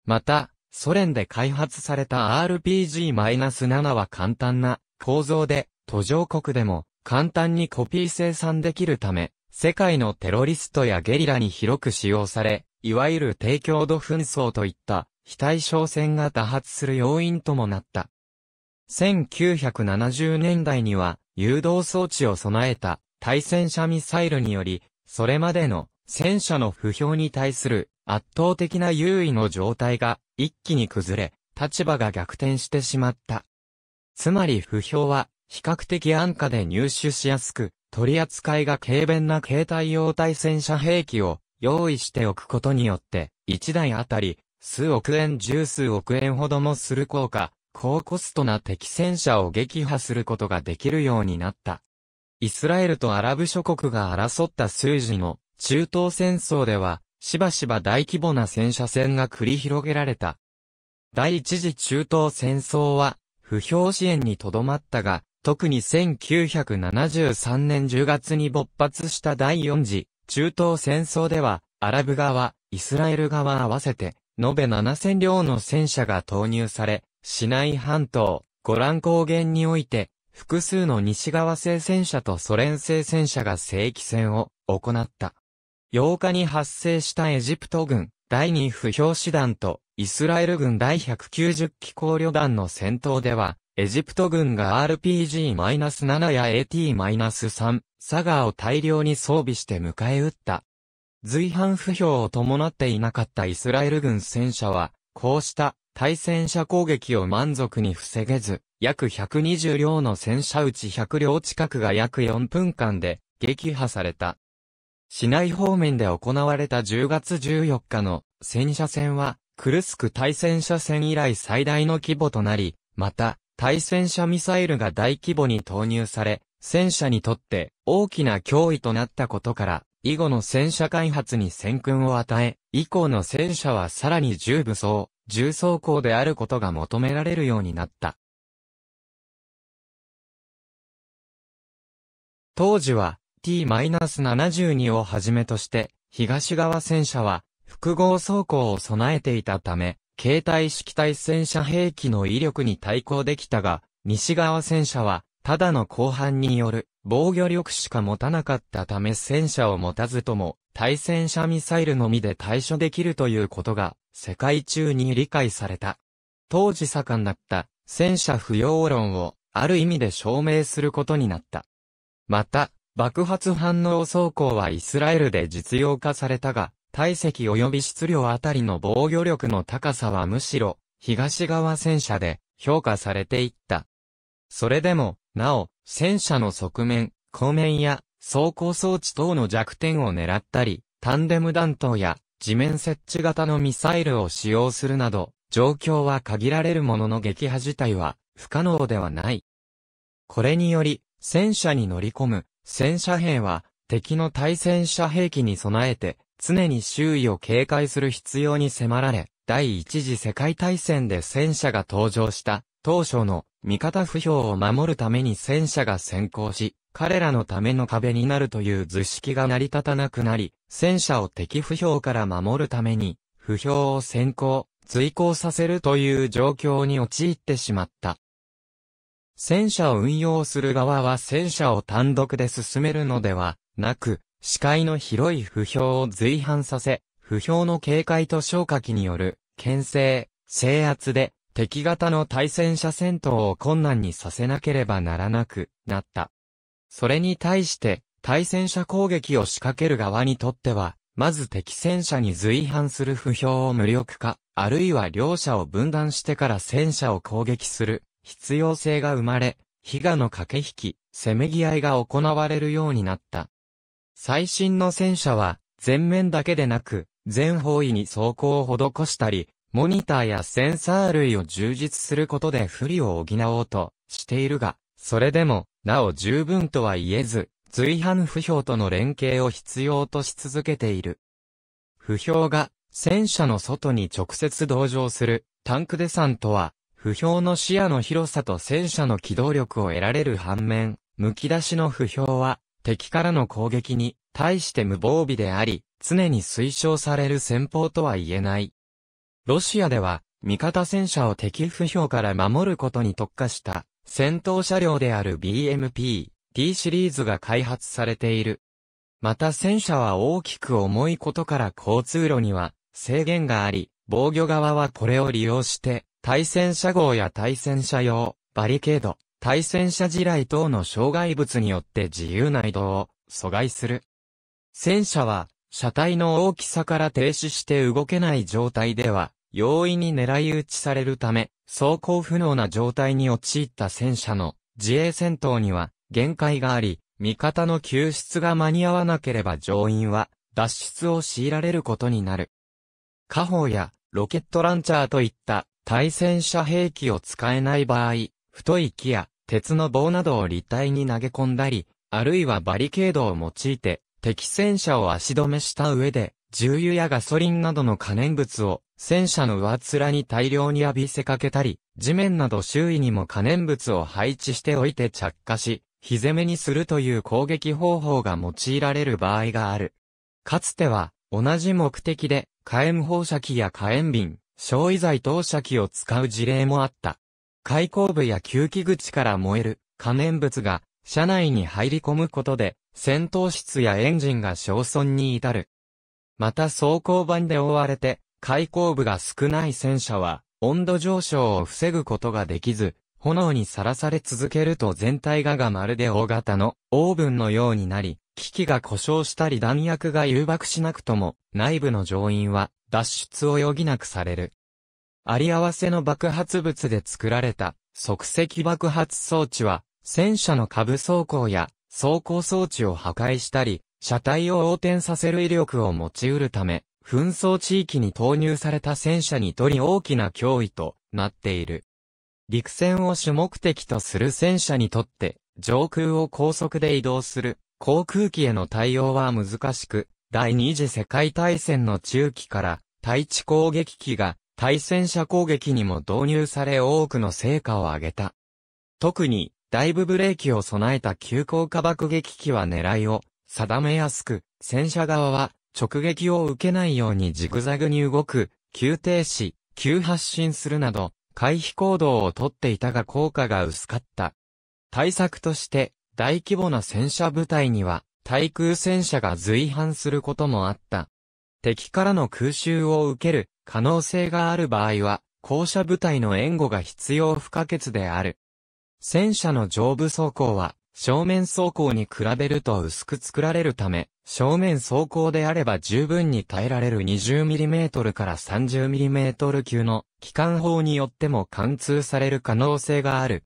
また、ソ連で開発された RPG-7 は簡単な構造で、途上国でも簡単にコピー生産できるため、世界のテロリストやゲリラに広く使用され、いわゆる低強度紛争といった非対称戦が多発する要因ともなった。1970年代には誘導装置を備えた対戦車ミサイルにより、それまでの戦車の不評に対する圧倒的な優位の状態が一気に崩れ、立場が逆転してしまった。つまり不評は比較的安価で入手しやすく、取り扱いが軽便な携帯用対戦車兵器を用意しておくことによって、1台あたり数億円十数億円ほどもする効果、高コストな敵戦車を撃破することができるようになった。イスラエルとアラブ諸国が争った数字の中東戦争では、しばしば大規模な戦車戦が繰り広げられた。第一次中東戦争は、不評支援にとどまったが、特に1973年10月に勃発した第四次中東戦争では、アラブ側、イスラエル側合わせて、延べ7000両の戦車が投入され、市内半島、ゴラン高原において、複数の西側製戦車とソ連製戦車が正規戦を行った。8日に発生したエジプト軍第2不評師団とイスラエル軍第190機構旅団の戦闘では、エジプト軍が RPG-7 や AT-3、サガーを大量に装備して迎え撃った。随伴不評を伴っていなかったイスラエル軍戦車は、こうした対戦車攻撃を満足に防げず、約120両の戦車うち100両近くが約4分間で撃破された。市内方面で行われた10月14日の戦車戦は、クルスク対戦車戦以来最大の規模となり、また、対戦車ミサイルが大規模に投入され、戦車にとって大きな脅威となったことから、以後の戦車開発に先訓を与え、以降の戦車はさらに重武装、重装甲であることが求められるようになった。当時は、T-72 をはじめとして、東側戦車は、複合装甲を備えていたため、携帯式対戦車兵器の威力に対抗できたが、西側戦車は、ただの後半による防御力しか持たなかったため戦車を持たずとも、対戦車ミサイルのみで対処できるということが、世界中に理解された。当時盛んだった戦車不要論を、ある意味で証明することになった。また、爆発反応走行はイスラエルで実用化されたが、体積及び質量あたりの防御力の高さはむしろ、東側戦車で評価されていった。それでも、なお、戦車の側面、後面や走行装置等の弱点を狙ったり、タンデム弾頭や地面設置型のミサイルを使用するなど、状況は限られるものの撃破自体は不可能ではない。これにより、戦車に乗り込む戦車兵は敵の対戦車兵器に備えて常に周囲を警戒する必要に迫られ、第一次世界大戦で戦車が登場した当初の味方不評を守るために戦車が先行し、彼らのための壁になるという図式が成り立たなくなり、戦車を敵不評から守るために、不評を先行、遂行させるという状況に陥ってしまった。戦車を運用する側は戦車を単独で進めるのではなく、視界の広い不評を随伴させ、不評の警戒と消火器による、牽制、制圧で、敵型の対戦車戦闘を困難にさせなければならなくなった。それに対して、対戦車攻撃を仕掛ける側にとっては、まず敵戦車に随伴する不評を無力化、あるいは両者を分断してから戦車を攻撃する必要性が生まれ、被害の駆け引き、せめぎ合いが行われるようになった。最新の戦車は、前面だけでなく、全方位に装甲を施したり、モニターやセンサー類を充実することで不利を補おうとしているが、それでも、なお十分とは言えず、随伴不評との連携を必要とし続けている。不評が、戦車の外に直接同乗する、タンクデサンとは、不評の視野の広さと戦車の機動力を得られる反面、剥き出しの不評は、敵からの攻撃に対して無防備であり、常に推奨される戦法とは言えない。ロシアでは、味方戦車を敵不評から守ることに特化した戦闘車両である BMP、T シリーズが開発されている。また戦車は大きく重いことから交通路には制限があり、防御側はこれを利用して対戦車号や対戦車用、バリケード、対戦車地雷等の障害物によって自由な移動を阻害する。戦車は、車体の大きさから停止して動けない状態では、容易に狙い撃ちされるため、走行不能な状態に陥った戦車の自衛戦闘には限界があり、味方の救出が間に合わなければ乗員は脱出を強いられることになる。火砲やロケットランチャーといった対戦車兵器を使えない場合、太い木や鉄の棒などを立体に投げ込んだり、あるいはバリケードを用いて、敵戦車を足止めした上で、重油やガソリンなどの可燃物を戦車の上面に大量に浴びせかけたり、地面など周囲にも可燃物を配置しておいて着火し、火攻めにするという攻撃方法が用いられる場合がある。かつては、同じ目的で火炎放射器や火炎瓶、焼夷剤投射機を使う事例もあった。開口部や吸気口から燃える可燃物が車内に入り込むことで戦闘室やエンジンが焼損に至る。また装甲板で覆われて開口部が少ない戦車は温度上昇を防ぐことができず、炎にさらされ続けると全体ががまるで大型のオーブンのようになり、機器が故障したり弾薬が誘爆しなくとも、内部の乗員は脱出を余儀なくされる。あり合わせの爆発物で作られた即席爆発装置は、戦車の下部装甲や装甲装置を破壊したり、車体を横転させる威力を持ち得るため、紛争地域に投入された戦車にとり大きな脅威となっている。陸戦を主目的とする戦車にとって、上空を高速で移動する航空機への対応は難しく、第二次世界大戦の中期から、対地攻撃機が対戦車攻撃にも導入され多くの成果を上げた。特に、大部ブレーキを備えた急降下爆撃機は狙いを定めやすく、戦車側は直撃を受けないようにジグザグに動く、急停止、急発進するなど、回避行動をとっていたが効果が薄かった。対策として、大規模な戦車部隊には、対空戦車が随伴することもあった。敵からの空襲を受ける可能性がある場合は、降車部隊の援護が必要不可欠である。戦車の上部走行は、正面走行に比べると薄く作られるため、正面走行であれば十分に耐えられる 20mm から 30mm 級の機関砲によっても貫通される可能性がある。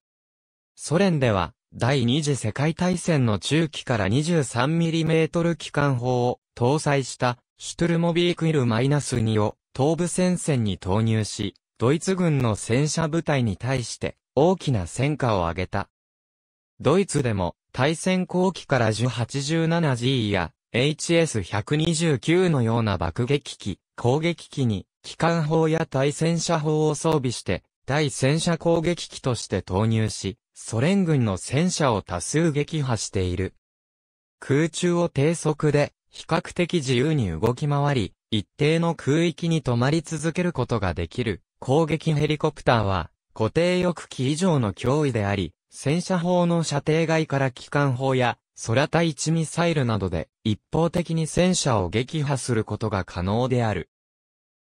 ソ連では、第二次世界大戦の中期から 23mm 機関砲を搭載したシュトゥルモビークイル -2 を東部戦線に投入し、ドイツ軍の戦車部隊に対して大きな戦果を上げた。ドイツでも対戦後期から 1087G や HS129 のような爆撃機、攻撃機に機関砲や対戦車砲を装備して対戦車攻撃機として投入し、ソ連軍の戦車を多数撃破している。空中を低速で、比較的自由に動き回り、一定の空域に止まり続けることができる、攻撃ヘリコプターは、固定翼機以上の脅威であり、戦車砲の射程外から機関砲や空対地ミサイルなどで一方的に戦車を撃破することが可能である。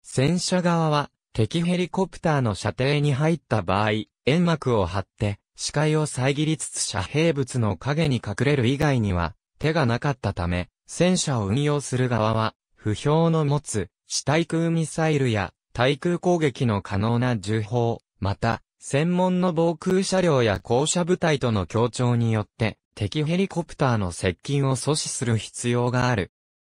戦車側は敵ヘリコプターの射程に入った場合、煙幕を張って、視界を遮りつつ遮蔽物の影に隠れる以外には、手がなかったため、戦車を運用する側は、不評の持つ、地対空ミサイルや、対空攻撃の可能な銃砲、また、専門の防空車両や降車部隊との協調によって、敵ヘリコプターの接近を阻止する必要がある。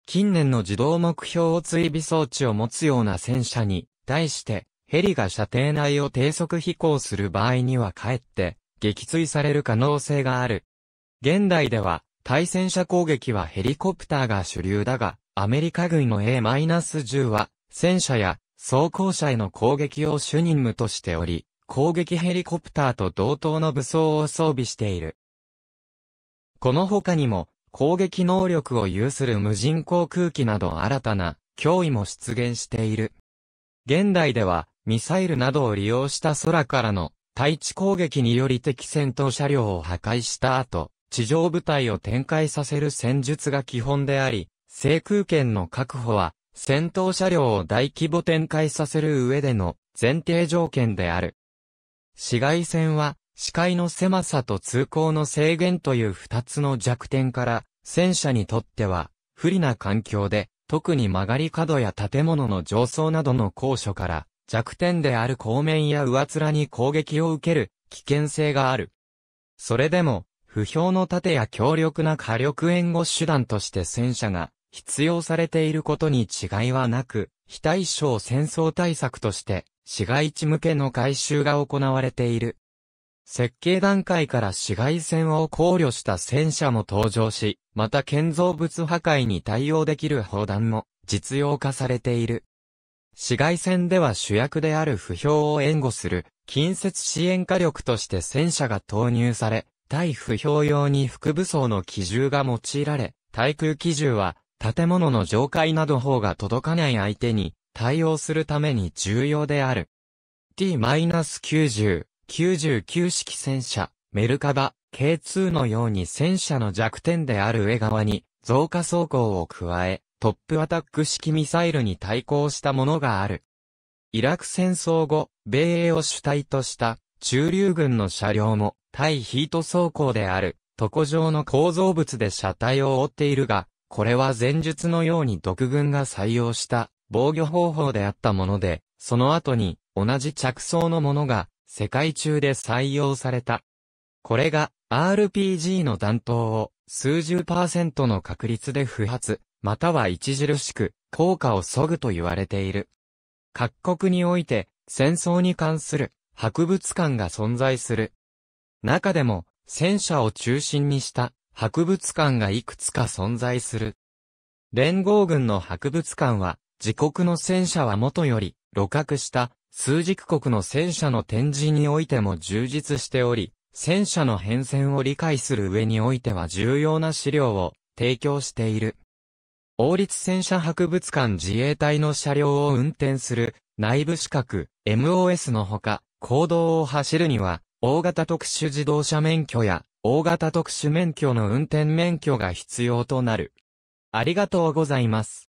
近年の自動目標追尾装置を持つような戦車に、対して、ヘリが射程内を低速飛行する場合にはかえって、撃墜される可能性がある。現代では、対戦車攻撃はヘリコプターが主流だが、アメリカ軍の A-10 は、戦車や装甲車への攻撃を主任務としており、攻撃ヘリコプターと同等の武装を装備している。この他にも、攻撃能力を有する無人航空機など新たな脅威も出現している。現代では、ミサイルなどを利用した空からの対地攻撃により敵戦闘車両を破壊した後、地上部隊を展開させる戦術が基本であり、制空権の確保は、戦闘車両を大規模展開させる上での前提条件である。紫外線は、視界の狭さと通行の制限という二つの弱点から、戦車にとっては不利な環境で、特に曲がり角や建物の上層などの高所から弱点である後面や上面に攻撃を受ける危険性がある。それでも、不評の盾や強力な火力援護手段として戦車が必要されていることに違いはなく、非対称戦争対策として市街地向けの改修が行われている。設計段階から紫外線を考慮した戦車も登場し、また建造物破壊に対応できる砲弾も実用化されている。紫外線では主役である不評を援護する近接支援火力として戦車が投入され、対不評用に副武装の機銃が用いられ、対空機銃は建物の上階など方が届かない相手に対応するために重要である。t-90 99式戦車、メルカバ、K2 のように戦車の弱点である上側に増加走行を加え、トップアタック式ミサイルに対抗したものがある。イラク戦争後、米英を主体とした中流軍の車両も対ヒート走行である、床状の構造物で車体を覆っているが、これは前述のように独軍が採用した防御方法であったもので、その後に同じ着想のものが世界中で採用された。これが RPG の弾頭を数十パーセントの確率で不発、または著しく効果を削ぐと言われている。各国において戦争に関する博物館が存在する。中でも戦車を中心にした博物館がいくつか存在する。連合軍の博物館は自国の戦車はもとより、露覚した枢軸国の戦車の展示においても充実しており、戦車の変遷を理解する上においては重要な資料を提供している。王立戦車博物館自衛隊の車両を運転する内部資格 MOS のほか、公道を走るには大型特殊自動車免許や大型特殊免許の運転免許が必要となる。ありがとうございます。